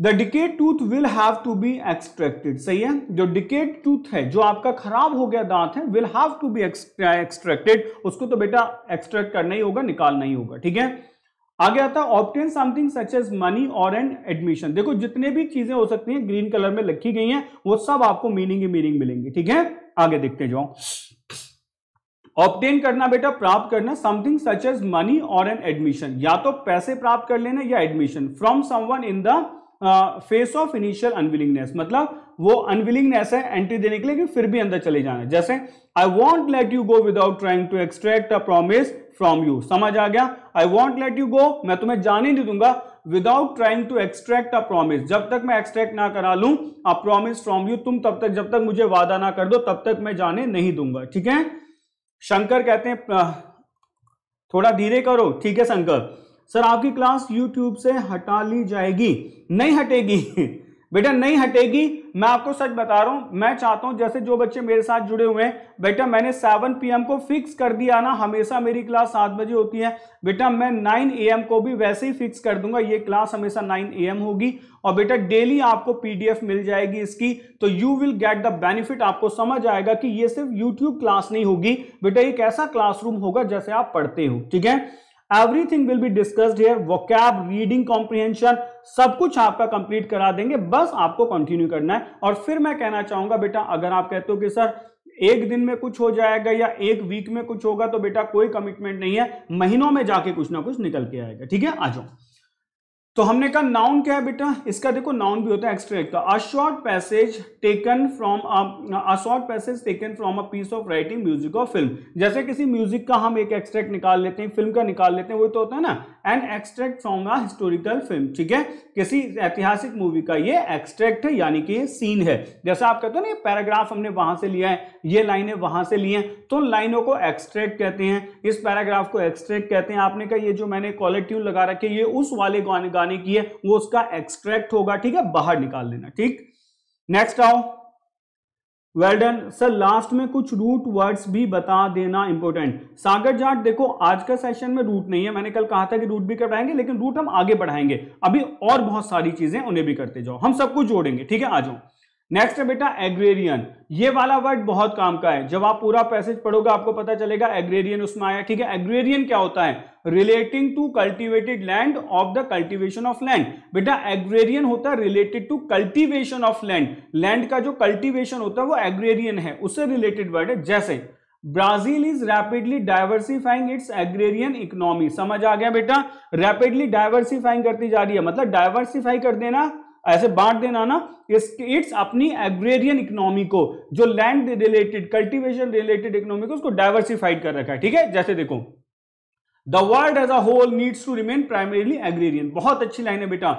the decayed tooth will have to be extracted सही है जो डिकेट टूथ है जो आपका खराब हो गया दांत है will have to be extracted उसको तो बेटा एक्सट्रैक्ट करना ही होगा निकालना ही होगा ठीक है आगे आता है obtain something such as money or an admission देखो जितने भी चीजें हो सकती हैं ग्रीन कलर में लिखी गई हैं वो सब आपको मीनिंग ही मीनिंग मिलेंगी ठीक है आगे देखते जाओ ऑप्टेन करना बेटा प्राप्त करना something such as money or an admission या तो पैसे प्राप्त कर लेना या admission from someone in the face of initial unwillingness मतलब वो अनविलिंगनेस है एंट्री देने के लिए कि फिर भी अंदर चले जाना जैसे I won't let you go without trying to extract a promise from you समझ आ गया I won't let you go मैं तुम्हें जाने नहीं दूंगा without trying to extract a promise जब तक मैं एक्सट्रैक्ट ना करा लू अ प्रोमिस फ्रॉम यू तुम तब तक जब तक मुझे वादा ना कर दो तब तक मैं जाने नहीं दूंगा ठीक है शंकर कहते हैं थोड़ा धीरे करो ठीक है शंकर सर आपकी क्लास यूट्यूब से हटा ली जाएगी नहीं हटेगी बेटा नहीं हटेगी मैं आपको सच बता रहा हूं मैं चाहता हूं जैसे जो बच्चे मेरे साथ जुड़े हुए हैं बेटा मैंने 7 पीएम को फिक्स कर दिया ना हमेशा मेरी क्लास सात बजे होती है बेटा मैं 9 एम को भी वैसे ही फिक्स कर दूंगा ये क्लास हमेशा 9 एम होगी और बेटा डेली आपको पीडीएफ मिल जाएगी इसकी तो you will get the benefit आपको समझ आएगा कि ये सिर्फ यूट्यूब क्लास नहीं होगी बेटा एक ऐसा क्लासरूम होगा जैसे आप पढ़ते हो ठीक है everything will be discussed here vocab reading comprehension सब कुछ आपका कंप्लीट करा देंगे बस आपको कंटिन्यू करना है और फिर मैं कहना चाहूंगा बेटा अगर आप कहते हो कि सर एक दिन में कुछ हो जाएगा या एक वीक में कुछ होगा तो बेटा कोई कमिटमेंट नहीं है महीनों में जाके कुछ ना कुछ निकल के आएगा ठीक है आ जाओ तो हमने कहा नाउन क्या है बेटा इसका देखो नाउन भी होता है एक्सट्रैक्ट का a short passage taken from a short passage taken from a piece of writing music or film जैसे किसी म्यूजिक का हम एक एक्सट्रैक्ट निकाल लेते हैं फिल्म का निकाल लेते हैं वही तो होता है ना an extract from a historical film ठीक है किसी ऐतिहासिक मूवी का ये एक्सट्रैक्ट है यानी कि ये सीन है जैसा आप कहते हो ना ये पैराग्राफ हमने वहां से लिया है ये लाइनें वहां से ली हैं तो लाइनों को एक्सट्रैक्ट कहते हैं इस पैराग्राफ को एक्सट्रैक्ट कहते हैं आपने कहा ये जो मैंने कॉलर ट्यून लगा रखी है ये उस वाले गाने निकालने की है वो उसका एक्सट्रैक्ट होगा ठीक है बाहर निकाल लेना ठीक नेक्स्ट आओ वेल डन सर लास्ट में कुछ रूट वर्ड्स भी बता देना इंपॉर्टेंट सागर जाट देखो आज का सेशन में रूट नहीं है मैंने कल कहा था कि रूट भी कर लेकिन रूट हम आगे बढ़ाएंगे अभी और बहुत सारी चीजें उन्हें भी करते जाओ हम सब कुछ जोड़ेंगे ठीक है आ जाओ नेक्स्ट है बेटा एग्रेरियन ये वाला वर्ड बहुत काम का है जब आप पूरा पैसेज पढ़ोगे आपको पता चलेगा एग्रेरियन उसमें आया ठीक है एग्रेरियन क्या होता है relating to cultivated land of the cultivation of land बेटा एग्रेरियन होता है related to cultivation of land land का जो कल्टीवेशन होता है वो एग्रेरियन है उससे रिलेटेड वर्ड है जैसे Brazil is rapidly diversifying its agrarian economy समझ आ गया बेटा रैपिडली डायवर्सिफाइंग करती जा रही है मतलब डायवर्सिफाई कर देना ऐसे बांट देना ना स्टेट्स अपनी एग्रेरियन इकोनॉमी को जो land related cultivation related economy को उसको डाइवर्सिफाइड कर रखा है ठीक है जैसे देखो the world as a whole needs to remain primarily agrarian बहुत अच्छी लाइन है बेटा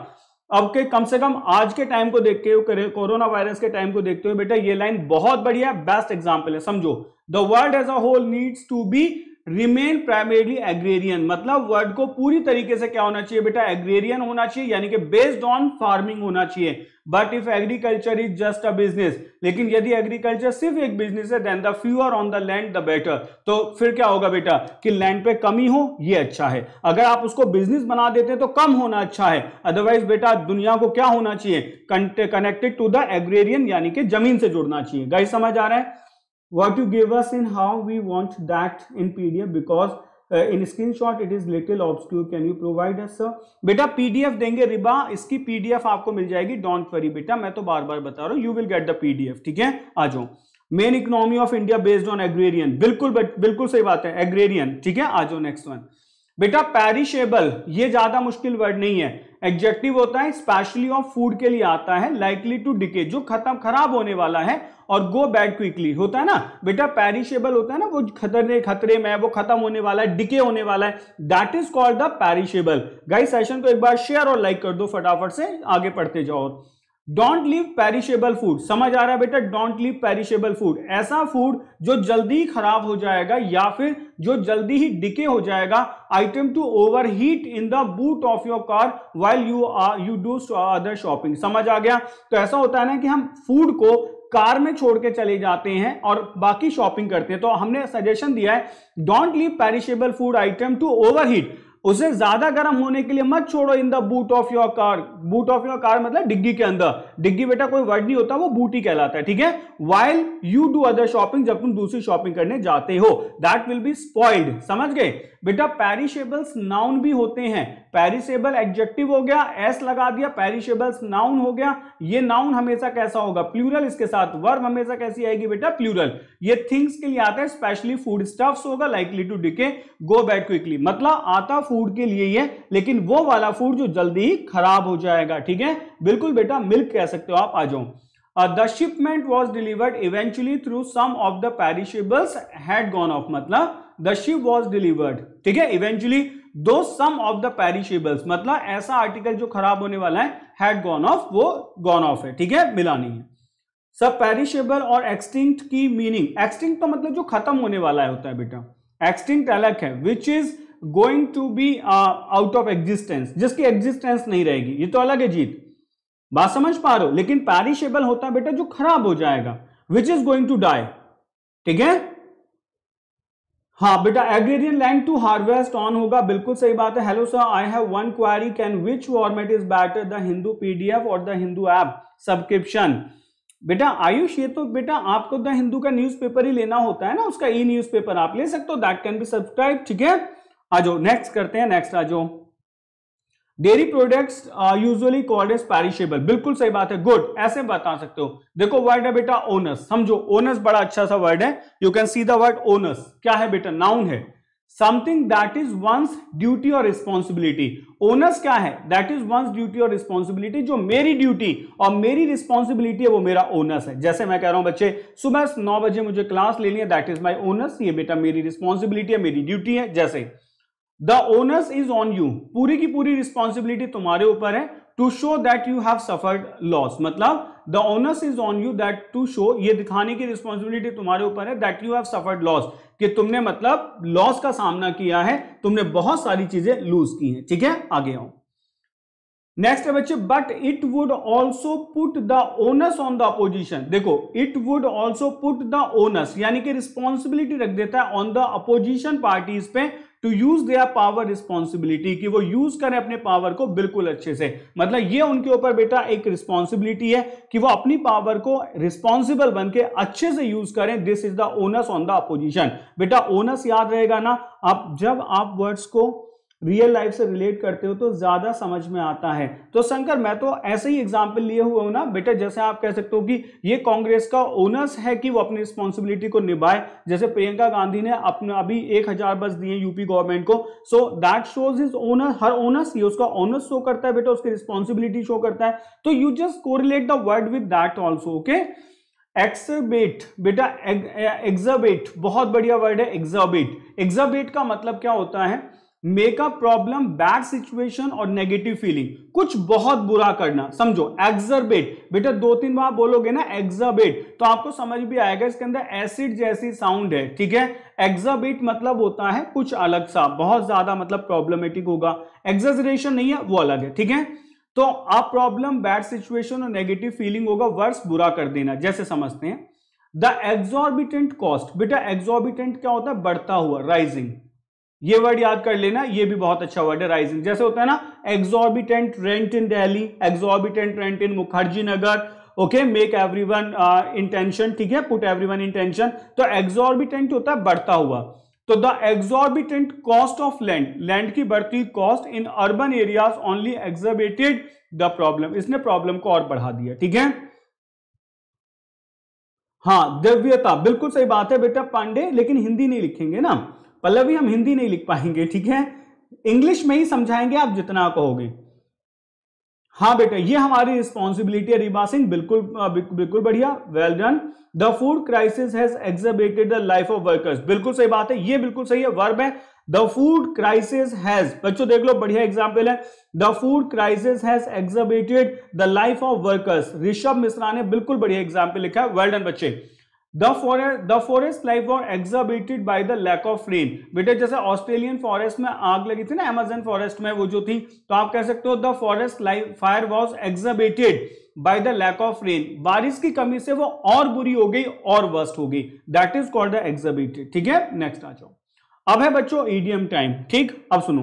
अब के कम से कम आज के टाइम को देख के कोरोना वायरस के टाइम को देखते हुए बेटा ये लाइन बहुत बढ़िया बेस्ट एग्जाम्पल है समझो the world as a whole needs to be remain primarily agrarian मतलब वर्ड को पूरी तरीके से क्या होना चाहिए बेटा एग्रेरियन होना चाहिए यानी कि बेस्ड ऑन फार्मिंग होना चाहिए but if agriculture is just a business लेकिन यदि एग्रीकल्चर सिर्फ एक बिजनेस है then the fewer on the land the better तो फिर क्या होगा बेटा कि लैंड पे कमी हो ये अच्छा है अगर आप उसको बिजनेस बना देते हैं तो कम होना अच्छा है अदरवाइज बेटा दुनिया को क्या होना चाहिए कनेक्टेड टू द एग्रेरियन यानी कि जमीन से जुड़ना चाहिए गाइस समझ आ रहा है what you give us and how we want that in pdf because uh, in screenshot it is little obscure can you provide us sir बेटा pdf देंगे रिबा इसकी pdf आपको मिल जाएगी डोंट वरी बेटा मैं तो बार बार बता रहा हूँ you will get the pdf ठीक है आ जाओ main economy of India based on agrarian बिल्कुल बिल्कुल सही बात है एग्रेरियन ठीक है आ जाओ नेक्स्ट वन बेटा पैरिशेबल ये ज्यादा मुश्किल वर्ड नहीं है एग्जेक्टिव होता है स्पेशली ऑफ फूड के लिए आता है लाइकली टू डिके जो खत्म खराब होने वाला है और गो बैड क्विकली होता है ना बेटा पैरिशेबल होता है ना वो खतरे खतरे में है वो खत्म होने वाला है डिके होने वाला है that is called the perishable guys session को एक बार शेयर और लाइक कर दो फटाफट से आगे पढ़ते जाओ डोंट लीव पेरिशेबल फूड समझ आ रहा है बेटा डोंट लीव पेरिशेबल फूड ऐसा फूड जो जल्दी ही खराब हो जाएगा या फिर जो जल्दी ही डिके हो जाएगा item to overheat in the boot of your car while you are you do other shopping समझ आ गया तो ऐसा होता है ना कि हम फूड को कार में छोड़ के चले जाते हैं और बाकी शॉपिंग करते हैं तो हमने सजेशन दिया है don't leave perishable food item to overheat उसे ज्यादा गर्म होने के लिए मत छोड़ो in the boot of your car boot of your car मतलब डिग्गी के अंदर डिग्गी बेटा कोई वर्ड नहीं होता वो बूट ही कहलाता है ठीक है while you do other shopping जब तुम दूसरी शॉपिंग करने जाते हो दैट विल बी स्पॉइल्ड समझ गए बेटा पेरिशेबल्स नाउन भी होते हैं पेरिशेबल एडजेक्टिव हो गया एस लगा दिया पेरिशेबल्स नाउन हो गया ये नाउन हमेशा कैसा होगा प्लूरल इसके साथ वर्ब हमेशा कैसी आएगी बेटा प्लूरल ये थिंग्स के लिए आता है स्पेशली फूड स्टफ्स होगा likely to decay go back quickly मतलब आता फूड के लिए ही है लेकिन वो वाला फूड जो जल्दी ही खराब हो जाएगा ठीक है बिल्कुल बेटा मिल्क कह सकते हो आप आ जाओ the shipment was delivered eventually though some of the perishables had gone off मतलब द शिप वॉज डिलीवर्ड ठीक है इवेंचुअली दो सम ऑफ द पेरिशेबल्स मतलब ऐसा आर्टिकल जो खराब होने वाला है हैड गॉन ऑफ वो गॉन ऑफ है ठीक है मिला नहीं है सब पैरिशेबल और एक्सटिंक्ट की मीनिंग एक्सटिंक्ट का मतलब जो खत्म होने वाला है होता है बेटा एक्सटिंक्ट अलग है which is going to be out of existence जिसकी एग्जिस्टेंस नहीं रहेगी ये तो अलग है जीत बात समझ पा रहे हो लेकिन पैरिशेबल होता है बेटा जो खराब हो जाएगा which is going to die ठीक है हाँ बेटा agrarian land to harvest on होगा बिल्कुल सही बात है hello sir I have one query can which format is better the Hindu PDF or the Hindu app subscription बेटा आयुष ये तो बेटा आपको द हिंदू का न्यूज़पेपर ही लेना होता है ना उसका ई न्यूज़पेपर आप ले सकते हो दैट कैन बी सब्सक्राइब ठीक है आ जाओ नेक्स्ट करते हैं नेक्स्ट आ जाओ dairy products usually called as perishable बिल्कुल सही बात है गुड ऐसे बता सकते हो देखो वर्ड है बेटा ओनस समझो ओनस बड़ा अच्छा सा वर्ड है you can see the word onus क्या है बेटा नाउन है something that is one's duty or responsibility onus क्या है that is one's duty or responsibility जो मेरी ड्यूटी और मेरी रिस्पॉन्सिबिलिटी है वो मेरा ओनस है जैसे मैं कह रहा हूं बच्चे सुबह नौ बजे मुझे क्लास लेनी है दैट इज माई ओनस ये बेटा मेरी रिस्पॉन्सिबिलिटी है मेरी ड्यूटी है जैसे the onus is on you पूरी की पूरी रिस्पॉन्सिबिलिटी तुम्हारे ऊपर है to show that you have suffered loss मतलब the onus is on you that to show ये दिखाने की रिस्पॉन्सिबिलिटी तुम्हारे ऊपर है that you have suffered loss कि तुमने मतलब लॉस का सामना किया है तुमने बहुत सारी चीजें लूज की हैं ठीक है आगे आओ नेक्स्ट है बच्चे but it would also put the onus on the opposition देखो it would also put the onus यानी कि रिस्पॉन्सिबिलिटी रख देता है ऑन द अपोजिशन पार्टीज पे to use their power responsibility कि वो यूज करें अपने पावर को बिल्कुल अच्छे से मतलब ये उनके ऊपर बेटा एक रिस्पॉन्सिबिलिटी है कि वो अपनी पावर को रिस्पॉन्सिबल बन के अच्छे से यूज करें this is the onus on the opposition बेटा ओनस याद रहेगा ना आप जब आप वर्ड्स को रियल लाइफ से रिलेट करते हो तो ज़्यादा समझ में आता है तो शंकर मैं तो ऐसे ही एग्जाम्पल लिए हुए हूं ना बेटा जैसे आप कह सकते हो कि ये कांग्रेस का ओनर्स है कि वो अपनी रिस्पॉन्सिबिलिटी को निभाए जैसे प्रियंका गांधी ने अपने अभी एक हज़ार बस दिए यूपी गवर्नमेंट को so that shows is onus her onus ये उसका ओनर्स शो करता है बेटा उसकी रिस्पॉन्सिबिलिटी शो करता है तो you just correlate the word with that also okay exacerbate बेटा एग्जर्बेट बहुत बढ़िया वर्ड है एग्जर्बेट एग्जर्बेट का मतलब क्या होता है make a problem bad situation or negative feeling कुछ बहुत बुरा करना समझो एक्सरबेट बेटा दो तीन बार बोलोगे ना एक्सरबेट तो आपको समझ भी आएगा इसके अंदर एसिड जैसी साउंड है ठीक है एक्सरबेट मतलब होता है कुछ अलग सा बहुत ज्यादा मतलब प्रॉब्लमेटिक होगा एग्जरेशन नहीं है वो अलग है ठीक है तो आप problem bad situation or negative feeling होगा वर्ष बुरा कर देना जैसे समझते हैं द एग्जॉर्बिटेंट कॉस्ट बेटा एग्जॉर्बिटेंट क्या होता है बढ़ता हुआ राइजिंग ये वर्ड याद कर लेना ये भी बहुत अच्छा वर्ड है राइजिंग जैसे होता है ना exorbitant rent in Delhi exorbitant rent in Mukherjee Nagar okay make every one intention ठीक है पुट एवरी वन इंटेंशन तो एग्जॉर्बिटेंट होता है बढ़ता हुआ तो the exorbitant cost of land land की बढ़ती cost in urban areas only exacerbated the problem इसने प्रॉब्लम को और बढ़ा दिया ठीक है हाँ दिव्यता बिल्कुल सही बात है बेटा पांडे लेकिन हिंदी नहीं लिखेंगे ना पल्लवी हम हिंदी नहीं लिख पाएंगे ठीक है इंग्लिश में ही समझाएंगे आप जितना कहोगे हाँ बेटा ये हमारी रिस्पॉन्सिबिलिटी है रीमा सिंह बिल्कुल बिल्कुल बढ़िया well done the food crisis has exacerbated the life of workers बिल्कुल सही बात है ये बिल्कुल सही है वर्ब है द फूड क्राइसिस हैज बच्चों देख लो बढ़िया एग्जाम्पल है the food crisis has exacerbated the life of workers Rishabh Mishra ने बिल्कुल बढ़िया एग्जाम्पल लिखा है वेल डन बच्चे the forest the forest life war exacerbated by the lack of rain बेटे जैसे ऑस्ट्रेलियन फॉरेस्ट में आग लगी थी ना एमेजन फॉरेस्ट में वो जो थी तो आप कह सकते हो the forest life fire was exacerbated by the lack of rain बारिश की कमी से वो और बुरी हो गई और वर्स्ट हो गई that is called the exacerbated ठीक है नेक्स्ट आ जाओ अब है बच्चों ईडीएम e टाइम ठीक अब सुनो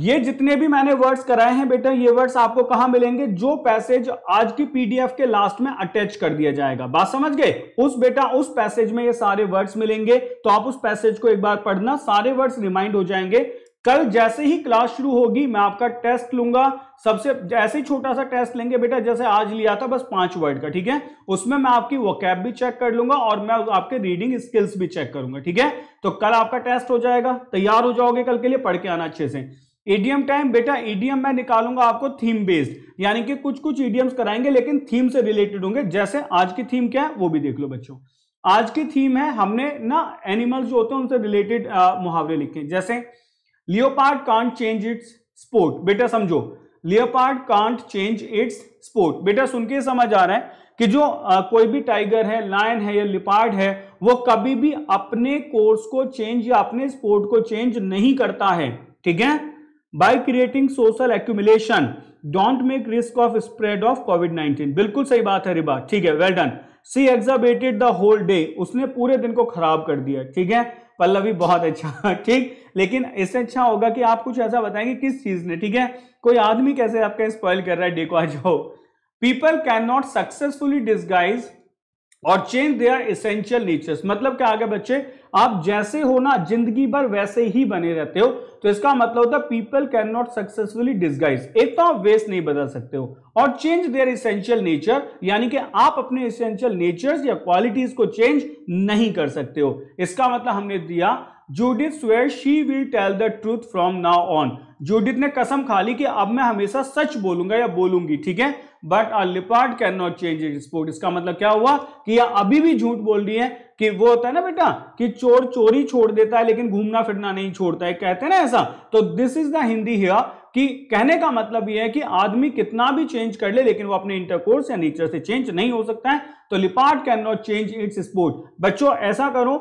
ये जितने भी मैंने वर्ड्स कराए हैं बेटा ये वर्ड्स आपको कहां मिलेंगे जो पैसेज आज की पीडीएफ के लास्ट में अटैच कर दिया जाएगा बात समझ गए उस बेटा उस पैसेज में ये सारे वर्ड्स मिलेंगे तो आप उस पैसेज को एक बार पढ़ना सारे वर्ड्स रिमाइंड हो जाएंगे कल जैसे ही क्लास शुरू होगी मैं आपका टेस्ट लूंगा सबसे जैसे ही छोटा सा टेस्ट लेंगे बेटा जैसे आज लिया था बस पांच वर्ड का ठीक है उसमें मैं आपकी वोकैब भी चेक कर लूंगा और मैं आपके रीडिंग स्किल्स भी चेक करूंगा ठीक है तो कल आपका टेस्ट हो जाएगा तैयार हो जाओगे कल के लिए पढ़ के आना अच्छे से ईडीएम टाइम बेटा ईडीएम मैं निकालूंगा आपको थीम बेस्ड यानी कि कुछ कुछ ईडीएम्स कराएंगे लेकिन थीम से रिलेटेड होंगे जैसे आज की थीम क्या है वो भी देख लो बच्चों आज की थीम है हमने ना एनिमल्स जो होते हैं उनसे रिलेटेड मुहावरे लिखे जैसे leopard can't change its spot बेटा समझो leopard can't change its spot बेटा सुन के समझ आ रहा है कि जो आ, कोई भी टाइगर है लायन है या लिपार्ड है वो कभी भी अपने कोर्स को चेंज या अपने स्पोर्ट को चेंज नहीं करता है ठीक है by creating social accumulation don't make risk of spread of COVID nineteen बिल्कुल सही बात है रिबा ठीक है well done she exacerbated the whole day उसने पूरे दिन को खराब कर दिया ठीक है पल्लवी बहुत अच्छा <laughs> ठीक लेकिन इससे अच्छा होगा कि आप कुछ ऐसा बताएंगे किस चीज ने ठीक है कोई आदमी कैसे आपका स्पॉइल कर रहा है डे को आज हो people can not successfully disguise और चेंज देयर इसेंशियल नेचर मतलब क्या आगे बच्चे आप जैसे हो ना जिंदगी भर वैसे ही बने रहते हो तो इसका मतलब होता है people can not successfully disguise एक तो आप वेस्ट नहीं बदल सकते हो और चेंज देयर इसेंशियल नेचर यानी कि आप अपने इसेंशियल नेचर्स या क्वालिटीज को चेंज नहीं कर सकते हो इसका मतलब हमने दिया Judith swear she will tell the truth from now on Judith ने कसम खा ली कि अब मैं हमेशा सच बोलूंगा या बोलूंगी ठीक है but a leopard can not change it spot इसका मतलब क्या हुआ कि यह अभी भी झूठ बोल रही है कि वो होता है ना बेटा कि चोर चोरी छोड़ देता है लेकिन घूमना फिरना नहीं छोड़ता है कहते हैं ना ऐसा तो this is the Hindi here कि कहने का मतलब यह है कि आदमी कितना भी चेंज कर ले लेकिन वो अपने इंटरकोर्स या नेचर से चेंज नहीं हो सकता है तो leopard can not change its spot बच्चों ऐसा करो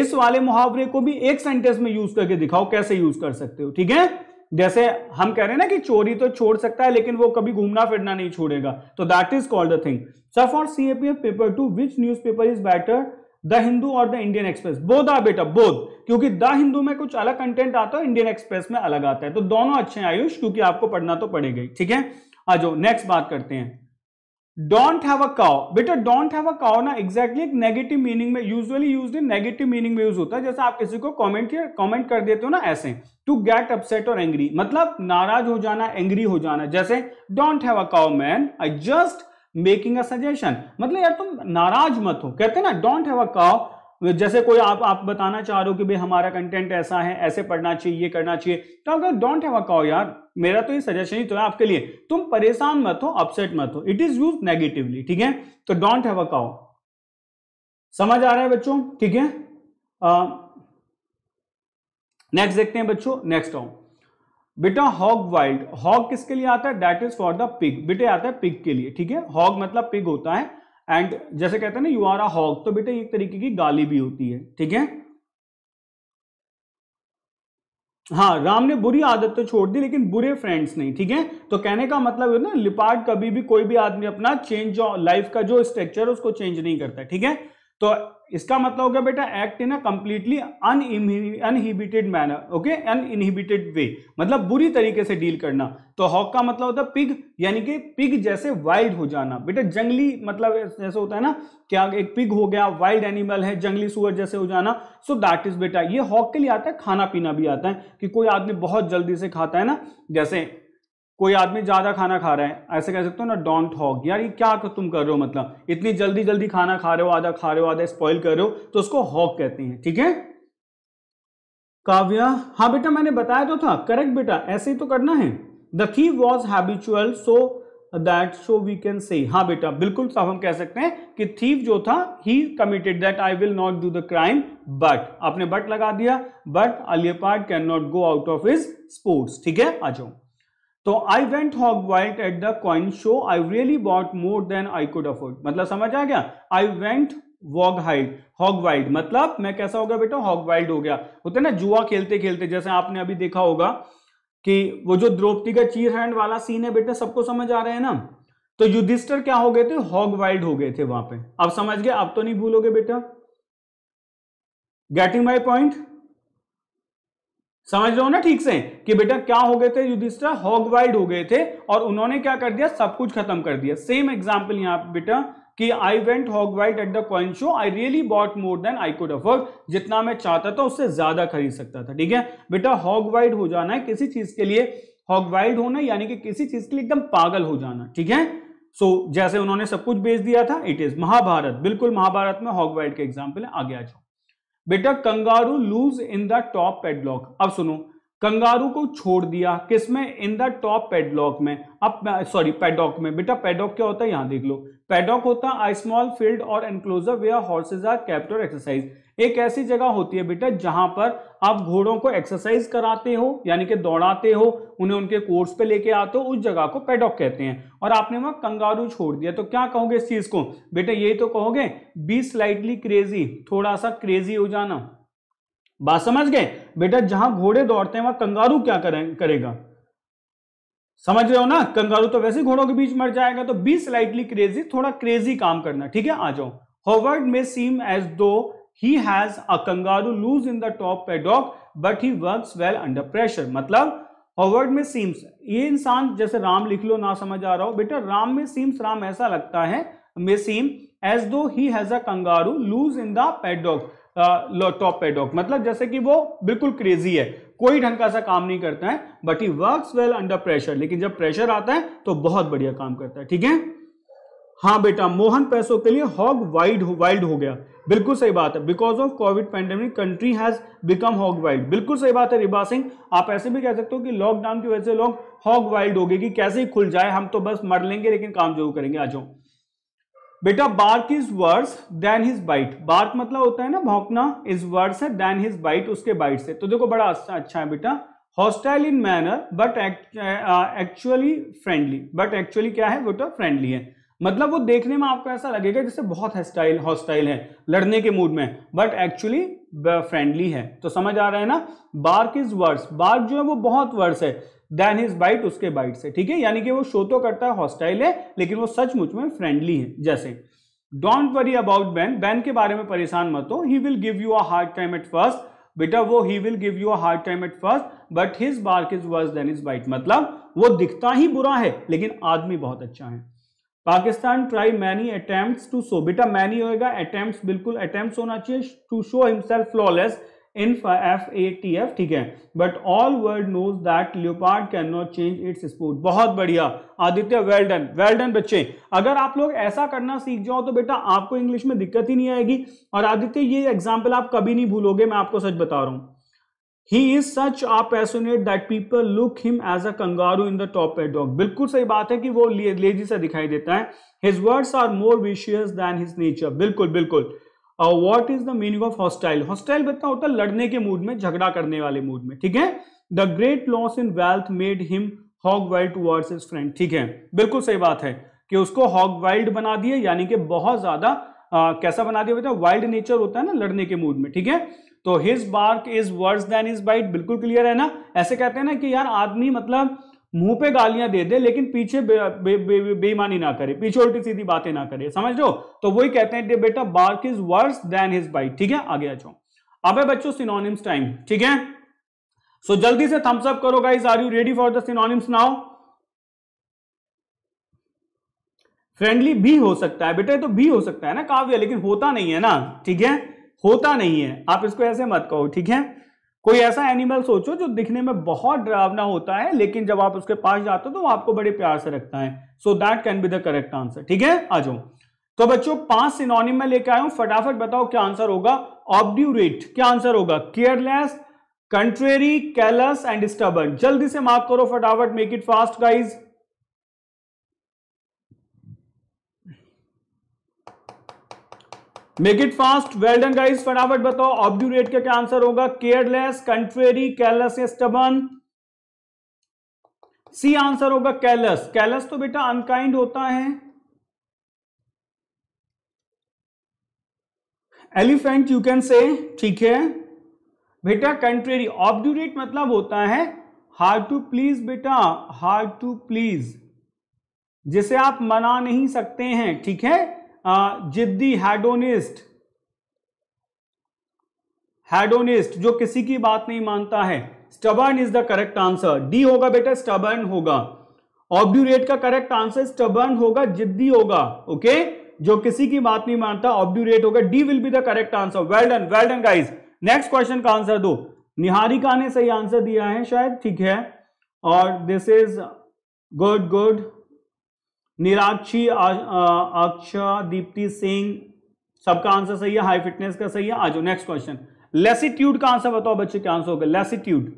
इस वाले मुहावरे को भी एक सेंटेंस में यूज करके दिखाओ कैसे यूज कर सकते हो ठीक है जैसे हम कह रहे हैं ना कि चोरी तो छोड़ सकता है लेकिन वो कभी घूमना फिरना नहीं छोड़ेगा तो that is called a thing sir for C paper to which newspaper is better the Hindu और द इंडियन एक्सप्रेस बोध आ बेटा बोध क्योंकि द हिंदू में कुछ अलग कंटेंट आता है इंडियन एक्सप्रेस में अलग आता है तो दोनों अच्छे हैं आयुष क्योंकि आपको पढ़ना तो पड़ेगा ही ठीक है आ जाओ नेक्स्ट बात करते हैं डोंट हैव अ काओ बेटा डोंट हैव अ काओ ना एग्जैक्टली एक नेगेटिव मीनिंग में usually use in negative meaning में यूज होता है जैसे आप किसी को कमेंट कमेंट कर देते हो ना ऐसे टू गेट अपसेट और एंग्री मतलब नाराज हो जाना एंग्री हो जाना जैसे don't have a cow man I just making a suggestion मतलब यार तुम नाराज मत हो कहते ना डोंट हैव अ काओ जैसे कोई आप आप बताना चाह रहे हो कि भाई हमारा कंटेंट ऐसा है ऐसे पढ़ना चाहिए ये करना चाहिए तो आप डोंट हैव अ कॉ यार मेरा तो ये सजेशन ही तो है आपके लिए तुम परेशान मत हो अपसेट मत हो इट इज यूज नेगेटिवली ठीक है तो डोंट हैव अ कॉ समझ आ रहा है बच्चों ठीक है नेक्स्ट देखते हैं बच्चों नेक्स्ट आओ बेटा हॉग वाइल्ड हॉग किसके लिए आता है that is for the pig बेटे आता है पिग के लिए ठीक है हॉग मतलब पिग होता है एंड जैसे कहते हैं ना यू आर अ हॉग तो बेटा एक तरीके की गाली भी होती है ठीक है हाँ राम ने बुरी आदत तो छोड़ दी लेकिन बुरे फ्रेंड्स नहीं ठीक है तो कहने का मतलब है ना लिपाट कभी भी कोई भी आदमी अपना चेंज लाइफ का जो स्ट्रक्चर है उसको चेंज नहीं करता ठीक है तो इसका मतलब हो गया बेटा act in a completely uninhibited manner okay uninhibited way मतलब बुरी तरीके से डील करना तो हॉक का मतलब होता है पिग यानी कि पिग जैसे वाइल्ड हो जाना बेटा जंगली मतलब जैसे होता है ना क्या एक पिग हो गया वाइल्ड एनिमल है जंगली सुअर जैसे हो जाना सो दैट इज बेटा ये हॉक के लिए आता है खाना पीना भी आता है कि कोई आदमी बहुत जल्दी से खाता है ना जैसे कोई आदमी ज़्यादा खाना खा रहा है ऐसे कह सकते हो ना डोंट हॉक यार ये क्या तुम कर रहे हो मतलब इतनी जल्दी जल्दी खाना खा रहे हो आधा खा रहे हो आधा स्पॉइल कर रहे हो तो उसको हॉक कहते हैं ठीक है काव्या हाँ बेटा मैंने बताया तो था करेक्ट बेटा ऐसे ही तो करना है the thief was habitual so that so we can say हाँ बेटा बिल्कुल साफ तो हम कह सकते हैं कि थीव जो था ही committed that I will not do the crime but आपने बट लगा दिया but a leopard can not go out of his spots ठीक है आ जाओ तो I went hog wild at the coin show I really bought more than I could afford मतलब समझ आ गया I went hog wild hog wild मतलब मैं कैसा हो गया बेटा हॉग वाइल्ड हो गया होते ना जुआ खेलते खेलते जैसे आपने अभी देखा होगा कि वो जो द्रौपदी का चीर हैंड वाला सीन है बेटा सबको समझ आ रहे हैं ना तो युधिष्ठर क्या हो गए थे हॉग वाइल्ड हो गए थे वहां पे अब समझ गए अब तो नहीं भूलोगे बेटा गेटिंग माई पॉइंट समझ रहे हो ना ठीक से कि बेटा क्या हो गए थे युधिष्ठिर हॉग हो गए थे और उन्होंने क्या कर दिया सब कुछ खत्म कर दिया सेम एग्जाम्पल यहाँ बेटा कि I went hog wild at the coin show I really bought more than I could afford जितना मैं चाहता था उससे ज्यादा खरीद सकता था ठीक है बेटा हॉग वाइल्ड हो जाना है किसी चीज के लिए हॉग वाइड होना यानी कि किसी चीज के लिए एकदम पागल हो जाना ठीक है सो so, जैसे उन्होंने सब कुछ बेच दिया था इट इज महाभारत बिल्कुल महाभारत में हॉग वाइल्ड के एग्जाम्पल है आगे आ जाओ बेटा kangaroo loose in the top paddock अब सुनो कंगारू को छोड़ दिया किसमें इन द टॉप पेडलॉक में अब सॉरी पेडॉक में बेटा पेडॉक क्या होता है यहां देख लो पेडॉक होता है आई स्मॉल फील्ड और enclosure where horses are kept for exercise एक ऐसी जगह होती है बेटा जहां पर आप घोड़ों को एक्सरसाइज कराते हो यानी कि दौड़ाते हो उन्हें उनके कोर्स पे लेके आते हो उस जगह को पेडॉक कहते हैं और आपने वहां कंगारू छोड़ दिया तो क्या कहोगे इस चीज को बेटा यही तो कहोगे बी स्लाइटली क्रेजी थोड़ा सा क्रेजी हो जाना बात समझ गए बेटा जहां घोड़े दौड़ते हैं वहां कंगारू क्या करें करेगा समझ रहे हो ना कंगारू तो वैसे घोड़ों के बीच मर जाएगा तो बी स्लाइटली क्रेजी थोड़ा क्रेजी काम करना ठीक है आ जाओ हॉवर्ड में seem as though he has a kangaroo loose in the top paddock but he work well under pressure मतलब हॉवर्ड में सीम्स ये इंसान जैसे राम लिख लो ना समझ आ रहा हो बेटा राम में सीम्स राम ऐसा लगता है मेसीम seem as though he has a kangaroo loose in the paddock top paddock मतलब जैसे कि वो बिल्कुल क्रेजी है कोई ढंग का सा काम नहीं करता है but he work well under pressure लेकिन जब प्रेशर आता है तो बहुत बढ़िया काम करता है ठीक है हाँ बेटा मोहन पैसों के लिए हॉग वाइड वाइल्ड हो गया बिल्कुल सही बात है because of COVID pandemic country has become hog wild बिल्कुल सही बात है रिबा सिंह आप ऐसे भी कह सकते हो कि लॉकडाउन की वजह से लोग हॉग वाइल्ड हो गए कि कैसे ही खुल जाए हम तो बस मर लेंगे लेकिन काम जरूर करेंगे आ जाओ बेटा bark is worse than his bite bark मतलब होता है ना भौंकना इज वर्स है देन हिज बाइट उसके बाइट से तो देखो बड़ा अच्छा अच्छा है बेटा hostile in manner but actually friendly but actually क्या है बेटा फ्रेंडली तो है मतलब वो देखने में आपको ऐसा लगेगा जैसे बहुत हॉस्टाइल हॉस्टाइल है लड़ने के मूड में बट एक्चुअली फ्रेंडली है तो समझ आ रहा है ना बार्क इज वर्स बार्क जो है वो बहुत वर्स है देन हिज बाइट उसके बाइट से ठीक है यानी कि वो शो तो करता है हॉस्टाइल है लेकिन वो सचमुच में फ्रेंडली है जैसे don't worry about Ben Ben के बारे में परेशान मत हो he will give you a hard time at first बेटा वो he will give you a hard time at first but his bark is worse than his bite मतलब वो दिखता ही बुरा है लेकिन आदमी बहुत अच्छा है Pakistan try many attempts to show बेटा मैनी होएगा अटैम्प्ट बिल्कुल अटेम्प्ट्स होना चाहिए to show himself flawless in F A T F ठीक है but all world knows that leopard can not change its spot बहुत बढ़िया Aditya well done well done बच्चे अगर आप लोग ऐसा करना सीख जाओ तो बेटा आपको इंग्लिश में दिक्कत ही नहीं आएगी और आदित्य ये एग्जाम्पल आप कभी नहीं भूलोगे मैं आपको सच बता रहा हूँ he is such a passionate that people look him as a kangaroo in the top paddock बिल्कुल सही बात है कि वो लेजी सा दिखाई देता है his words are more vicious than his nature बिल्कुल बिल्कुल what is the meaning of hostile hostile बता होता है लड़ने के मूड में झगड़ा करने वाले मूड में ठीक है the great loss in wealth made him hog wild towards his friend ठीक है बिल्कुल सही बात है कि उसको हॉग वाइल्ड बना दिए यानी कि बहुत ज्यादा uh, कैसा बना दिया बेटा वाइल्ड नेचर होता है ना लड़ने के मूड में ठीक है तो his bark is worse than his bite बिल्कुल क्लियर है ना ऐसे कहते हैं ना कि यार आदमी मतलब मुंह पे गालियां दे दे लेकिन पीछे बेईमानी ना करे पीछे उल्टी सीधी बातें ना करे समझ लो तो वही कहते हैं बेटा bark is worse than his bite ठीक है आगे आ जाओ अब है बच्चों सिनोनिम्स टाइम ठीक है सो so, जल्दी से थम्स अप करो guys are you ready for the synonyms now friendly भी हो सकता है बेटा तो भी हो सकता है ना काव्य लेकिन होता नहीं है ना ठीक है होता नहीं है आप इसको ऐसे मत कहो ठीक है कोई ऐसा एनिमल सोचो जो दिखने में बहुत डरावना होता है लेकिन जब आप उसके पास जाते हो तो वो आपको बड़े प्यार से रखता है so that can be the correct answer ठीक है आ जाओ तो बच्चों पांच सिनोनिम में लेके आया हूं फटाफट बताओ क्या आंसर होगा ऑब्ड्यूरेट क्या आंसर होगा careless contrary callous and stubborn जल्दी से मार्क करो फटाफट make it fast guys make it fast well done guys फटाफट बताओ ऑब्ड्यूरेट का क्या आंसर होगा केयरलेस कंट्रेरी कैलस या स्टबन सी आंसर होगा कैलस कैलस तो बेटा अनकाइंड होता है एलिफेंट यू कैन से ठीक है बेटा कंट्रेरी ऑब्ड्यूरेट मतलब होता है हार्ड टू प्लीज बेटा हार्ड टू प्लीज जिसे आप मना नहीं सकते हैं ठीक है जिद्दी हैडोनिस्ट हैडोनिस्ट जो किसी की बात नहीं मानता है stubborn is the correct answer D होगा बेटा स्टबर्न होगा ऑब्ड्यूरेट का करेक्ट आंसर स्टबर्न होगा जिद्दी होगा ओके जो किसी की बात नहीं मानता ऑब्ड्यूरेट होगा D will be the correct answer well done well done guys next question का आंसर दो निहारिका ने सही आंसर दिया है शायद ठीक है और this is good good Nirakshi Aksha Deepti Singh सबका आंसर सही है हाई फिटनेस का सही है आ जाओ नेक्स्ट क्वेश्चन लेसिट्यूड का आंसर बताओ बच्चे क्या आंसर होगा लेसिट्यूड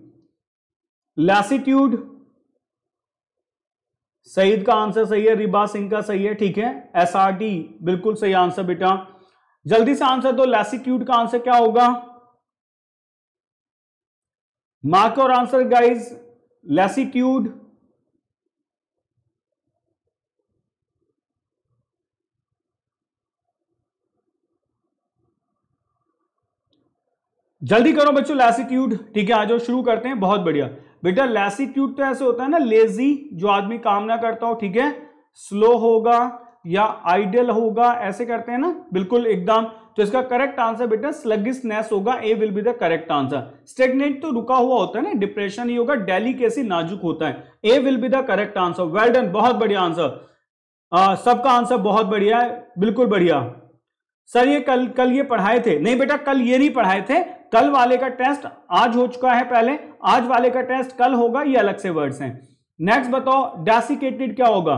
लेसिट्यूड सईद का आंसर सही है रिबा सिंह का सही है ठीक है एस आर टी बिल्कुल सही आंसर बेटा जल्दी से आंसर दो लेसिट्यूड का आंसर क्या होगा मार्क और आंसर गाइज लेसिट्यूड जल्दी करो बच्चों लैसीट्यूड ठीक है आ जाओ शुरू करते हैं बहुत बढ़िया बेटा लैसीट्यूड तो ऐसे होता है ना लेजी जो आदमी काम ना करता हो ठीक है स्लो होगा या आइडियल होगा ऐसे करते हैं ना बिल्कुल एकदम तो इसका करेक्ट आंसर बेटा स्लगिसनेस होगा A will be the correct answer stagnant तो रुका हुआ होता है ना डिप्रेशन ही होगा डेली कैसी नाजुक होता है A will be the correct answer well done बहुत बढ़िया आंसर सबका आंसर बहुत बढ़िया है बिल्कुल बढ़िया सर ये कल कल ये पढ़ाए थे नहीं बेटा कल ये नहीं पढ़ाए थे कल वाले का टेस्ट आज हो चुका है पहले आज वाले का टेस्ट कल होगा ये अलग से वर्ड्स हैं नेक्स्ट बताओ डेसिकेटेड क्या होगा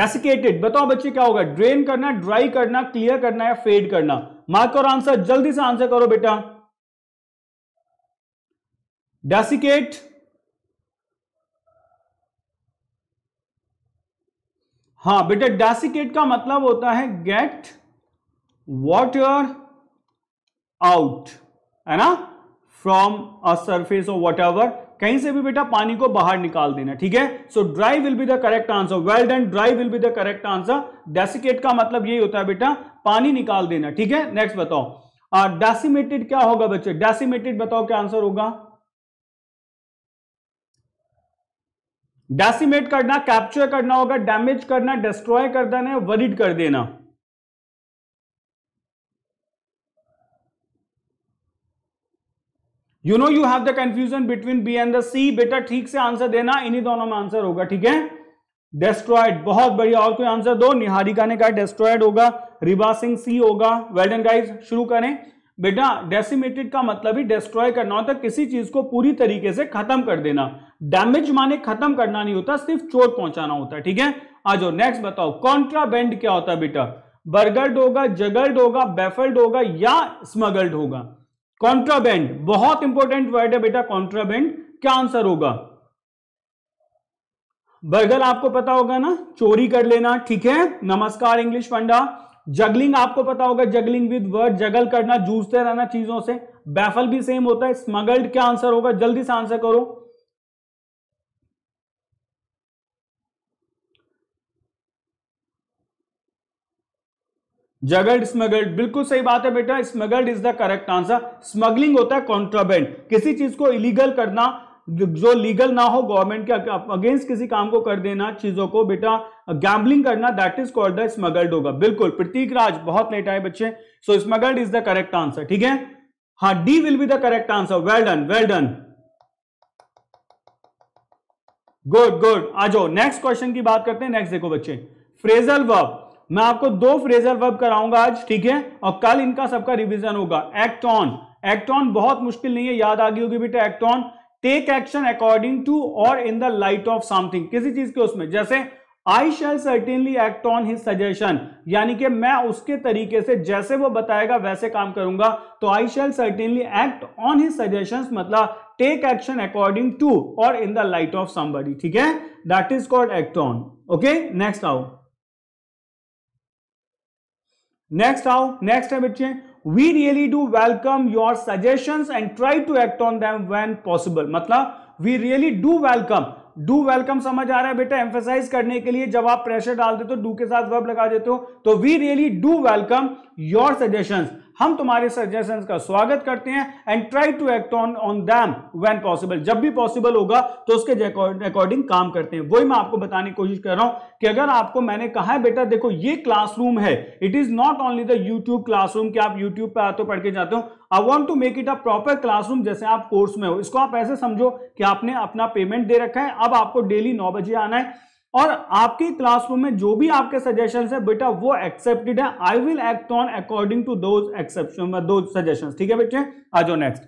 डेसिकेटेड बताओ बच्चे क्या होगा ड्रेन करना ड्राई करना क्लियर करना या फेड करना मार्क और आंसर जल्दी से आंसर करो बेटा डेसिकेट हाँ बेटा डेसिकेट का मतलब होता है गेट वाटर आउट है ना फ्रॉम अ सरफेस और वट कहीं से भी बेटा पानी को बाहर निकाल देना ठीक है so dry will be the correct answer well done dry will be the correct answer desiccate का मतलब यही होता है बेटा पानी निकाल देना ठीक है नेक्स्ट बताओ डेसीमेटेड uh, क्या होगा बच्चे डेसीमेटेड बताओ क्या आंसर होगा डेसिमेट करना कैप्चर करना होगा डैमेज करना डिस्ट्रॉय कर देना वरिड कर देना you know you have the confusion between B and the C बेटा ठीक से आंसर देना इन्हीं दोनों में आंसर होगा ठीक है डेस्ट्रॉयड बहुत बढ़िया और कोई आंसर दो निहारिका ने कहा डेस्ट्रॉयड होगा रिबा सिंह सी होगा वेल्डन गाइज शुरू करें बेटा डेसिमेटेड का मतलब ही डिस्ट्रॉय करना होता है किसी चीज को पूरी तरीके से खत्म कर देना डैमेज माने खत्म करना नहीं होता सिर्फ चोट पहुंचाना होता है ठीक है आ जाओ नेक्स्ट बताओ कॉन्ट्राबेंड क्या होता है बेटा बर्गर्ड होगा जगल्ड होगा बेफल्ड होगा या स्मगल्ड होगा कॉन्ट्राबेंड बहुत इंपॉर्टेंट वर्ड है बेटा कॉन्ट्राबेंड क्या आंसर होगा बर्गर आपको पता होगा ना चोरी कर लेना ठीक है नमस्कार इंग्लिश पंडा जगलिंग आपको पता होगा जगलिंग विद वर्ड जगल करना जूझते रहना चीजों से बैफल भी सेम होता है स्मगल्ड क्या आंसर होगा जल्दी से आंसर करो जगल्ड स्मगल्ड बिल्कुल सही बात है बेटा smuggled is the correct answer smuggling होता है कॉन्ट्राबैंड किसी चीज को इलीगल करना जो लीगल ना हो गवर्नमेंट के अगेंस्ट किसी काम को कर देना चीजों को बेटा गैम्बलिंग करना that is called the smuggled होगा बिल्कुल प्रतीक राज बहुत लेट आए बच्चे so smuggled is the correct answer ठीक है हाँ D will be the correct answer well done well done good good आ जाओ नेक्स्ट क्वेश्चन की बात करते हैं नेक्स्ट देखो बच्चे फ्रेजल वर्ब मैं आपको दो फ्रेजल वर्ब कराऊंगा आज ठीक है और कल इनका सबका रिवीजन होगा एक्ट ऑन एक्ट ऑन बहुत मुश्किल नहीं है याद आ गई होगी बेटा act on take action according to और in the light of something किसी चीज के उसमें जैसे I shall certainly act on his suggestion यानी कि मैं उसके तरीके से जैसे वो बताएगा वैसे काम करूंगा तो I shall certainly act on his suggestion मतलब टेक एक्शन अकॉर्डिंग टू और in the light of somebody ठीक है that is called act on okay next आओ नेक्स्ट आओ नेक्स्ट है बच्चे we really do welcome your suggestion and try to act on them when possible मतलब we really do welcome do welcome समझ आ रहा है बेटा एम्फेसाइज करने के लिए जब आप प्रेशर डालते हो तो डू के साथ वर्ब लगा देते हो तो we really do welcome your suggestions हम तुम्हारे सजेशन का स्वागत करते हैं and try to act on on them when possible जब भी पॉसिबल होगा तो उसके अकॉर्डिंग काम करते हैं वही मैं आपको बताने की कोशिश कर रहा हूं कि अगर आपको मैंने कहा है बेटा देखो ये क्लासरूम है it is not only the YouTube classroom कि आप यूट्यूब पर आते हो पढ़ के जाते हो I want to make it a proper classroom जैसे आप कोर्स में हो इसको आप ऐसे समझो कि आपने अपना पेमेंट दे रखा है अब आपको डेली नौ बजे आना है और आपकी क्लासरूम में जो भी आपके सजेशन है बेटा वो एक्सेप्टेड है I will act on according to the exception the suggestion ठीक है बेटे आ जाओ नेक्स्ट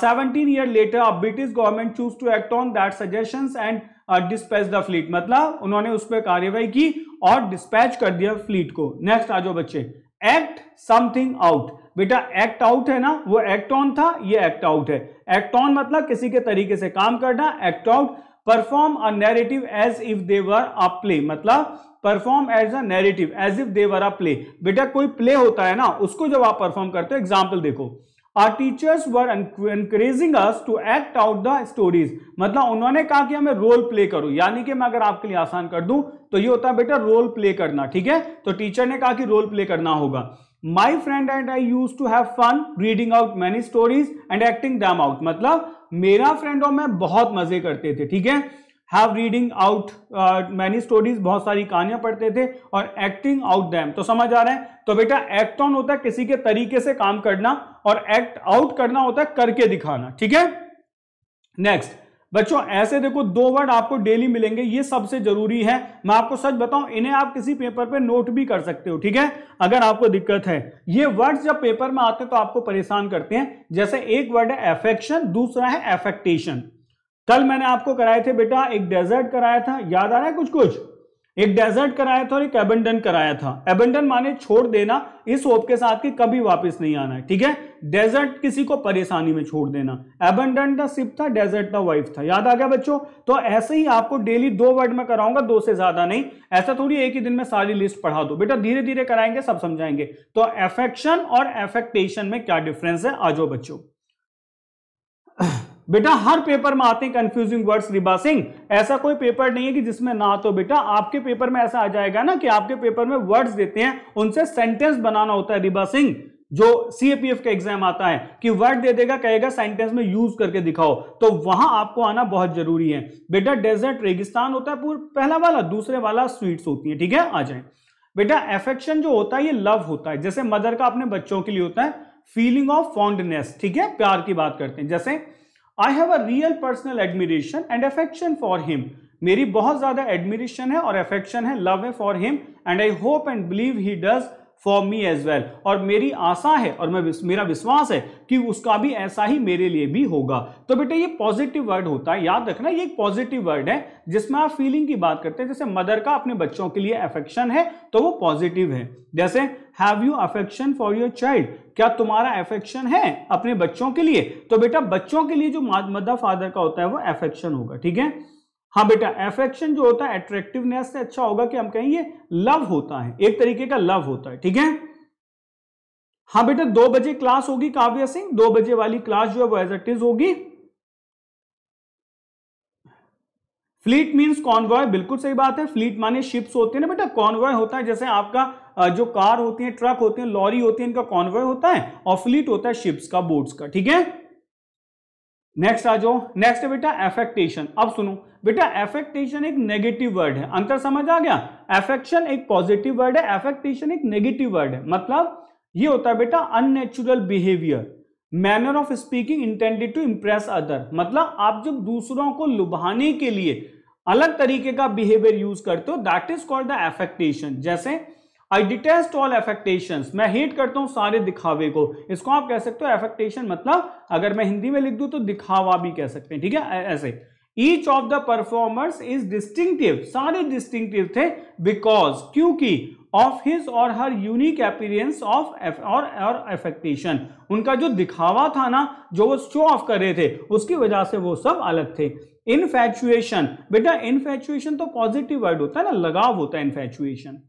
सेवनटीन ईयर लेटर अब British government choose to act on that suggestion and dispatch the fleet मतलब उन्होंने उस पर कार्यवाही की और डिस्पैच कर दिया फ्लीट को नेक्स्ट आ जाओ बच्चे एक्ट समथिंग आउट बेटा एक्ट आउट है ना वो एक्ट ऑन था ये एक्ट आउट है एक्ट ऑन मतलब किसी के तरीके से काम करना act out perform a narrative as if they were a play मतलब perform as a narrative as if they were a play बेटा कोई प्ले होता है ना उसको जब आप परफॉर्म करते हो एग्जाम्पल देखो our teachers were encouraging us to act out the stories मतलब उन्होंने कहा कि हमें रोल प्ले करूं यानी कि मैं अगर आपके लिए आसान कर दूं तो ये होता है बेटा रोल प्ले करना ठीक है तो टीचर ने कहा कि रोल प्ले करना होगा my friend and I used to have fun reading out many stories and acting them out मतलब मेरा फ्रेंड और मैं बहुत मजे करते थे ठीक है have reading out many stories बहुत सारी कहानियां पढ़ते थे और एक्टिंग आउट दैम तो समझ आ रहा है तो बेटा एक्ट ऑन होता है किसी के तरीके से काम करना और एक्ट आउट करना होता है करके दिखाना ठीक है नेक्स्ट बच्चों ऐसे देखो दो वर्ड आपको डेली मिलेंगे ये सबसे जरूरी है मैं आपको सच बताऊं इन्हें आप किसी पेपर पे नोट भी कर सकते हो ठीक है अगर आपको दिक्कत है ये वर्ड्स जब पेपर में आते हैं तो आपको परेशान करते हैं जैसे एक वर्ड है एफेक्शन दूसरा है एफेक्टेशन कल मैंने आपको कराए थे बेटा एक डेजर्ट कराया था याद आ रहा है कुछ कुछ एक डेजर्ट कराया था और एक एबंडन कराया था एबंडन माने छोड़ देना इस होप के साथ कि कभी वापस नहीं आना है ठीक है डेजर्ट किसी को परेशानी में छोड़ देना एबंडन द सिप था डेजर्ट द वाइफ था याद आ गया बच्चों तो ऐसे ही आपको डेली दो वर्ड में कराऊंगा दो से ज्यादा नहीं ऐसा थोड़ी एक ही दिन में सारी लिस्ट पढ़ा दो बेटा धीरे धीरे कराएंगे सब समझाएंगे तो एफेक्शन और एफेक्टेशन में क्या डिफरेंस है आ जाओ बच्चों बेटा हर पेपर में आते हैं कंफ्यूजिंग वर्ड्स रिबा सिंह ऐसा कोई पेपर नहीं है कि जिसमें ना तो बेटा आपके पेपर में ऐसा आ जाएगा ना कि आपके पेपर में वर्ड्स देते हैं उनसे सेंटेंस बनाना होता है रिबा सिंह जो सीएपीएफ का एग्जाम आता है कि वर्ड दे देगा कहेगा सेंटेंस में यूज करके दिखाओ तो वहां आपको आना बहुत जरूरी है बेटा डेजर्ट रेगिस्तान होता है पूरा पहला वाला दूसरे वाला स्वीट्स होती है ठीक है आ जाए बेटा एफेक्शन जो होता है ये लव होता है जैसे मदर का अपने बच्चों के लिए होता है फीलिंग ऑफ फॉन्डनेस ठीक है प्यार की बात करते हैं जैसे I have a real personal admiration and affection for him मेरी बहुत ज्यादा एडमिरेशन है और अफेक्शन है लव है for him and I hope and believe he does for me as well और मेरी आशा है और मैं मेरा विश्वास है कि उसका भी ऐसा ही मेरे लिए भी होगा तो बेटा ये पॉजिटिव वर्ड होता है याद रखना ये एक पॉजिटिव वर्ड है जिसमें आप फीलिंग की बात करते हैं जैसे मदर का अपने बच्चों के लिए अफेक्शन है तो वो पॉजिटिव है जैसे have you affection for your child क्या तुम्हारा अफेक्शन है अपने बच्चों के लिए तो बेटा बच्चों के लिए जो मदर फादर का होता है वो अफेक्शन होगा ठीक है हाँ बेटा एफेक्शन जो होता है अट्रैक्टिवनेस से अच्छा होगा कि हम कहें ये लव होता है एक तरीके का लव होता है ठीक है हाँ बेटा दो बजे क्लास होगी काव्य सिंह दो बजे वाली क्लास जो है वो एज इट इज होगी फ्लीट मींस कॉन्वॉय बिल्कुल सही बात है फ्लीट माने शिप्स होते हैं ना बेटा कॉन्वॉय होता है जैसे आपका जो कार होती है ट्रक होते हैं लॉरी होती है इनका कॉन्वॉय होता है और फ्लीट होता है शिप्स का बोट्स का ठीक है नेक्स्ट आ जाओ नेक्स्ट बेटा एफेक्टेशन अब सुनो बेटा एफेक्टेशन एक नेगेटिव वर्ड है अंतर समझ आ गया एफेक्शन एक पॉजिटिव वर्ड है एफेक्टेशन एक नेगेटिव वर्ड है मतलब ये होता है बेटा unnatural behaviour manner of speaking intended to impress other मतलब आप जब दूसरों को लुभाने के लिए अलग तरीके का बिहेवियर यूज करते हो that is called the affectation जैसे आई डिटेस्ट ऑल एफेक्टेशन मैं हेट करता हूं सारे दिखावे को इसको आप कह सकते हो एफेक्टेशन मतलब अगर मैं हिंदी में लिख दू तो दिखावा भी कह सकते हैं ठीक है ऐसे each of the performers is distinctive सारे डिस्टिंगटिव थे बिकॉज क्योंकि of his or her unique appearance of और और एफेक्टेशन उनका जो दिखावा था ना जो वो शो ऑफ कर रहे थे उसकी वजह से वो सब अलग थे इनफेचुएशन बेटा इनफेचुएशन तो पॉजिटिव वर्ड होता है ना लगाव होता है इनफेचुएशन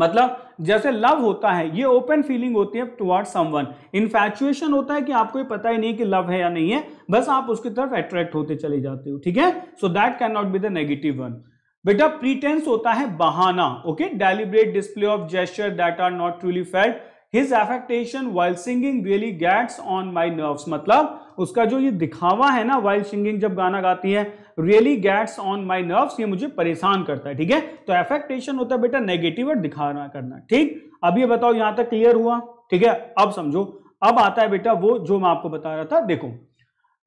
मतलब जैसे लव होता है ये ओपन फीलिंग होती है टुवर्ड समवन इन्फेचुएशन होता है कि आपको ये पता ही नहीं कि लव है या नहीं है बस आप उसकी तरफ अट्रैक्ट होते चले जाते हो ठीक है so that can not be the negative one बेटा प्रीटेंस होता है बहाना okay deliberate display of gesture that are not truly felt his affectation while singing really gets on my nerve मतलब उसका जो ये दिखावा है ना वाइल्ड सिंगिंग जब गाना गाती है really gets on my nerves ये मुझे परेशान करता है ठीक है तो एफेक्टेशन होता है बेटा नेगेटिव और दिखाना करना ठीक अब ये बताओ यहां तक क्लियर हुआ ठीक है अब समझो अब आता है बेटा वो जो मैं आपको बता रहा था देखो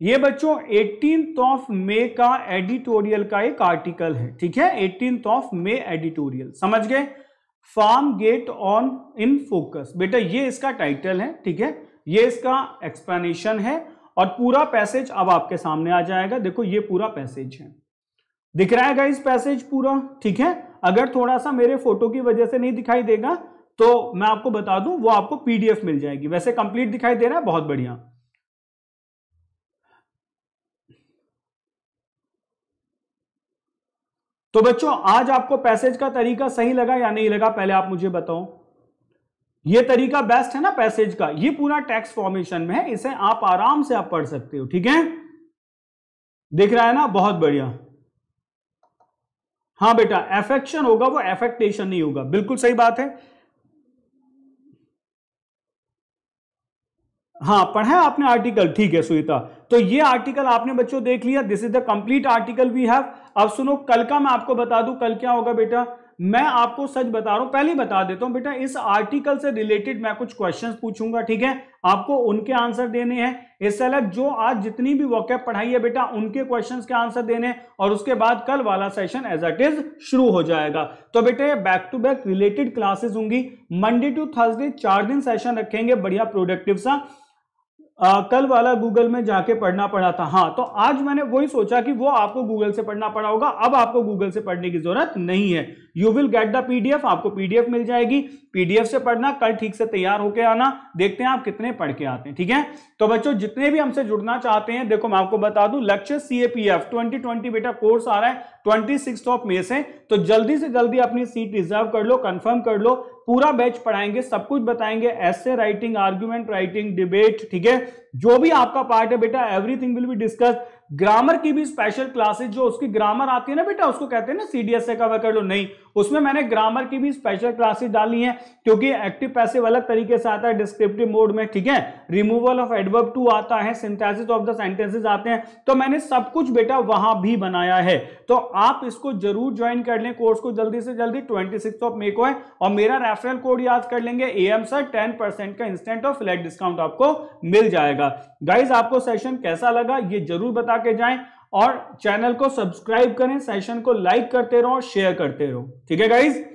ये बच्चों एटीन ऑफ मे का एडिटोरियल का एक आर्टिकल है ठीक है एटीन ऑफ मे एडिटोरियल समझ गए form get on in focus बेटा ये इसका टाइटल है ठीक है ये इसका एक्सप्लेनेशन है और पूरा पैसेज अब आपके सामने आ जाएगा देखो ये पूरा पैसेज है दिख रहा है इस पैसेज पूरा ठीक है अगर थोड़ा सा मेरे फोटो की वजह से नहीं दिखाई देगा तो मैं आपको बता दूं वो आपको पीडीएफ मिल जाएगी वैसे कंप्लीट दिखाई दे रहा है बहुत बढ़िया तो बच्चों आज आपको पैसेज का तरीका सही लगा या नहीं लगा पहले आप मुझे बताओ ये तरीका बेस्ट है ना पैसेज का ये पूरा टैक्स फॉर्मेशन में है इसे आप आराम से आप पढ़ सकते हो ठीक है दिख रहा है ना बहुत बढ़िया हाँ बेटा एफेक्शन होगा वो एफेक्टेशन नहीं होगा बिल्कुल सही बात है हाँ पढ़ा है आपने आर्टिकल ठीक है सुविता तो ये आर्टिकल आपने बच्चों देख लिया this is the complete article we have अब सुनो कल का मैं आपको बता दू कल क्या होगा बेटा मैं आपको सच बता रहा हूं पहले बता देता हूं बेटा इस आर्टिकल से रिलेटेड मैं कुछ क्वेश्चंस पूछूंगा ठीक है आपको उनके आंसर देने हैं इससे अलग जो आज जितनी भी वॉकअप पढ़ाई है बेटा उनके क्वेश्चंस के आंसर देने और उसके बाद कल वाला सेशन एज एट इज शुरू हो जाएगा तो बेटे back to back related classes होंगी मंडे टू थर्सडे चार दिन सेशन रखेंगे बढ़िया प्रोडक्टिव सा आ, कल वाला गूगल में जाके पढ़ना पड़ा था हाँ तो आज मैंने वही सोचा कि वो आपको गूगल से पढ़ना पड़ा होगा अब आपको गूगल से पढ़ने की जरूरत नहीं है you will get the PDF आपको पीडीएफ मिल जाएगी पीडीएफ से पढ़ना कल ठीक से तैयार होकर आना देखते हैं आप कितने पढ़ के आते हैं ठीक है तो बच्चों जितने भी हमसे जुड़ना चाहते हैं देखो मैं आपको बता दू लक्ष्य सीएपीएफ ट्वेंटी बेटा कोर्स आ रहा है ट्वेंटी सिक्स ऑफ तो मे से तो जल्दी से जल्दी अपनी सीट रिजर्व कर लो कंफर्म कर लो पूरा बैच पढ़ाएंगे सब कुछ बताएंगे ऐसे राइटिंग आर्ग्यूमेंट राइटिंग डिबेट ठीक है जो भी आपका पार्ट है बेटा everything will be discuss grammar की भी स्पेशल क्लासेस जो उसकी ग्रामर आती है ना बेटा उसको कहते हैं ना से e कवर कर लो नहीं उसमें मैंने ग्रामर की भी स्पेशल क्लासेस डाली हैं क्योंकि एक्टिव पैसिव अलग तरीके से आता है डिस्क्रिप्टिव मोड में ठीक है रिमूवल ऑफ एडवर्ब टू आता है सिंथेसिस ऑफ द सेंटेंसेज आते हैं तो मैंने सब कुछ बेटा वहां भी बनाया है तो आप इसको जरूर ज्वाइन कर लें कोर्स को जल्दी से जल्दी ट्वेंटी ऑफ मे को है और मेरा रेफरल कोड याद कर लेंगे ए एम सर टेन का इंस्टेंट और फ्लैट डिस्काउंट आपको मिल जाएगा गाइज आपको सेशन कैसा लगा ये जरूर बता करा के जाएं और चैनल को सब्सक्राइब करें सेशन को लाइक करते रहो शेयर करते रहो ठीक है गाइज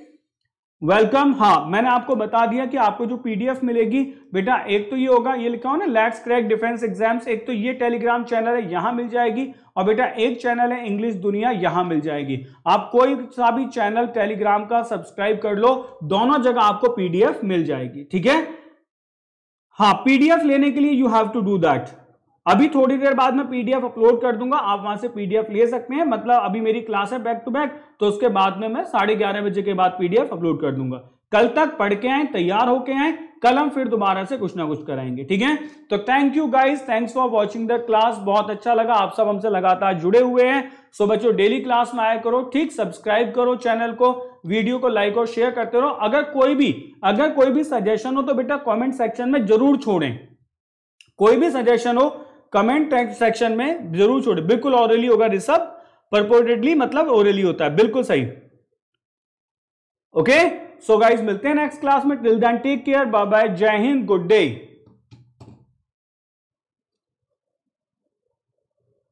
वेलकम हाँ मैंने आपको बता दिया कि आपको जो पीडीएफ मिलेगी बेटा एक तो ये होगा ये लिखा हो ना लैक्स क्रैक डिफेंस एग्जाम्स एक तो ये टेलीग्राम चैनल है यहां मिल जाएगी और बेटा एक चैनल है इंग्लिश दुनिया यहां मिल जाएगी आप कोई सा भी चैनल टेलीग्राम का सब्सक्राइब कर लो दोनों जगह आपको पीडीएफ मिल जाएगी ठीक है हाँ पीडीएफ लेने के लिए you have to do that अभी थोड़ी देर बाद मैं पीडीएफ अपलोड कर दूंगा आप वहां से पीडीएफ ले सकते हैं मतलब अभी मेरी क्लास है बैक टू बैक तो उसके बाद में मैं साढ़े ग्यारह बजे के बाद पीडीएफ अपलोड कर दूंगा कल तक पढ़ के आए तैयार होके आए कल हम फिर दोबारा से कुछ ना कुछ कराएंगे ठीक है तो thank you guys thanks for watching the class बहुत अच्छा लगा आप सब हमसे लगातार जुड़े हुए हैं सो बच्चों डेली क्लास में आया करो ठीक सब्सक्राइब करो चैनल को वीडियो को लाइक और शेयर करते रहो अगर कोई भी अगर कोई भी सजेशन हो तो बेटा कॉमेंट सेक्शन में जरूर छोड़ें कोई भी सजेशन हो कमेंट सेक्शन में जरूर छोड़े बिल्कुल ओरली होगा रिसब परपोर्टेडली मतलब ओरली होता है बिल्कुल सही ओके सो गाइज मिलते हैं नेक्स्ट क्लास में till then take care bye bye जय हिंद गुड डे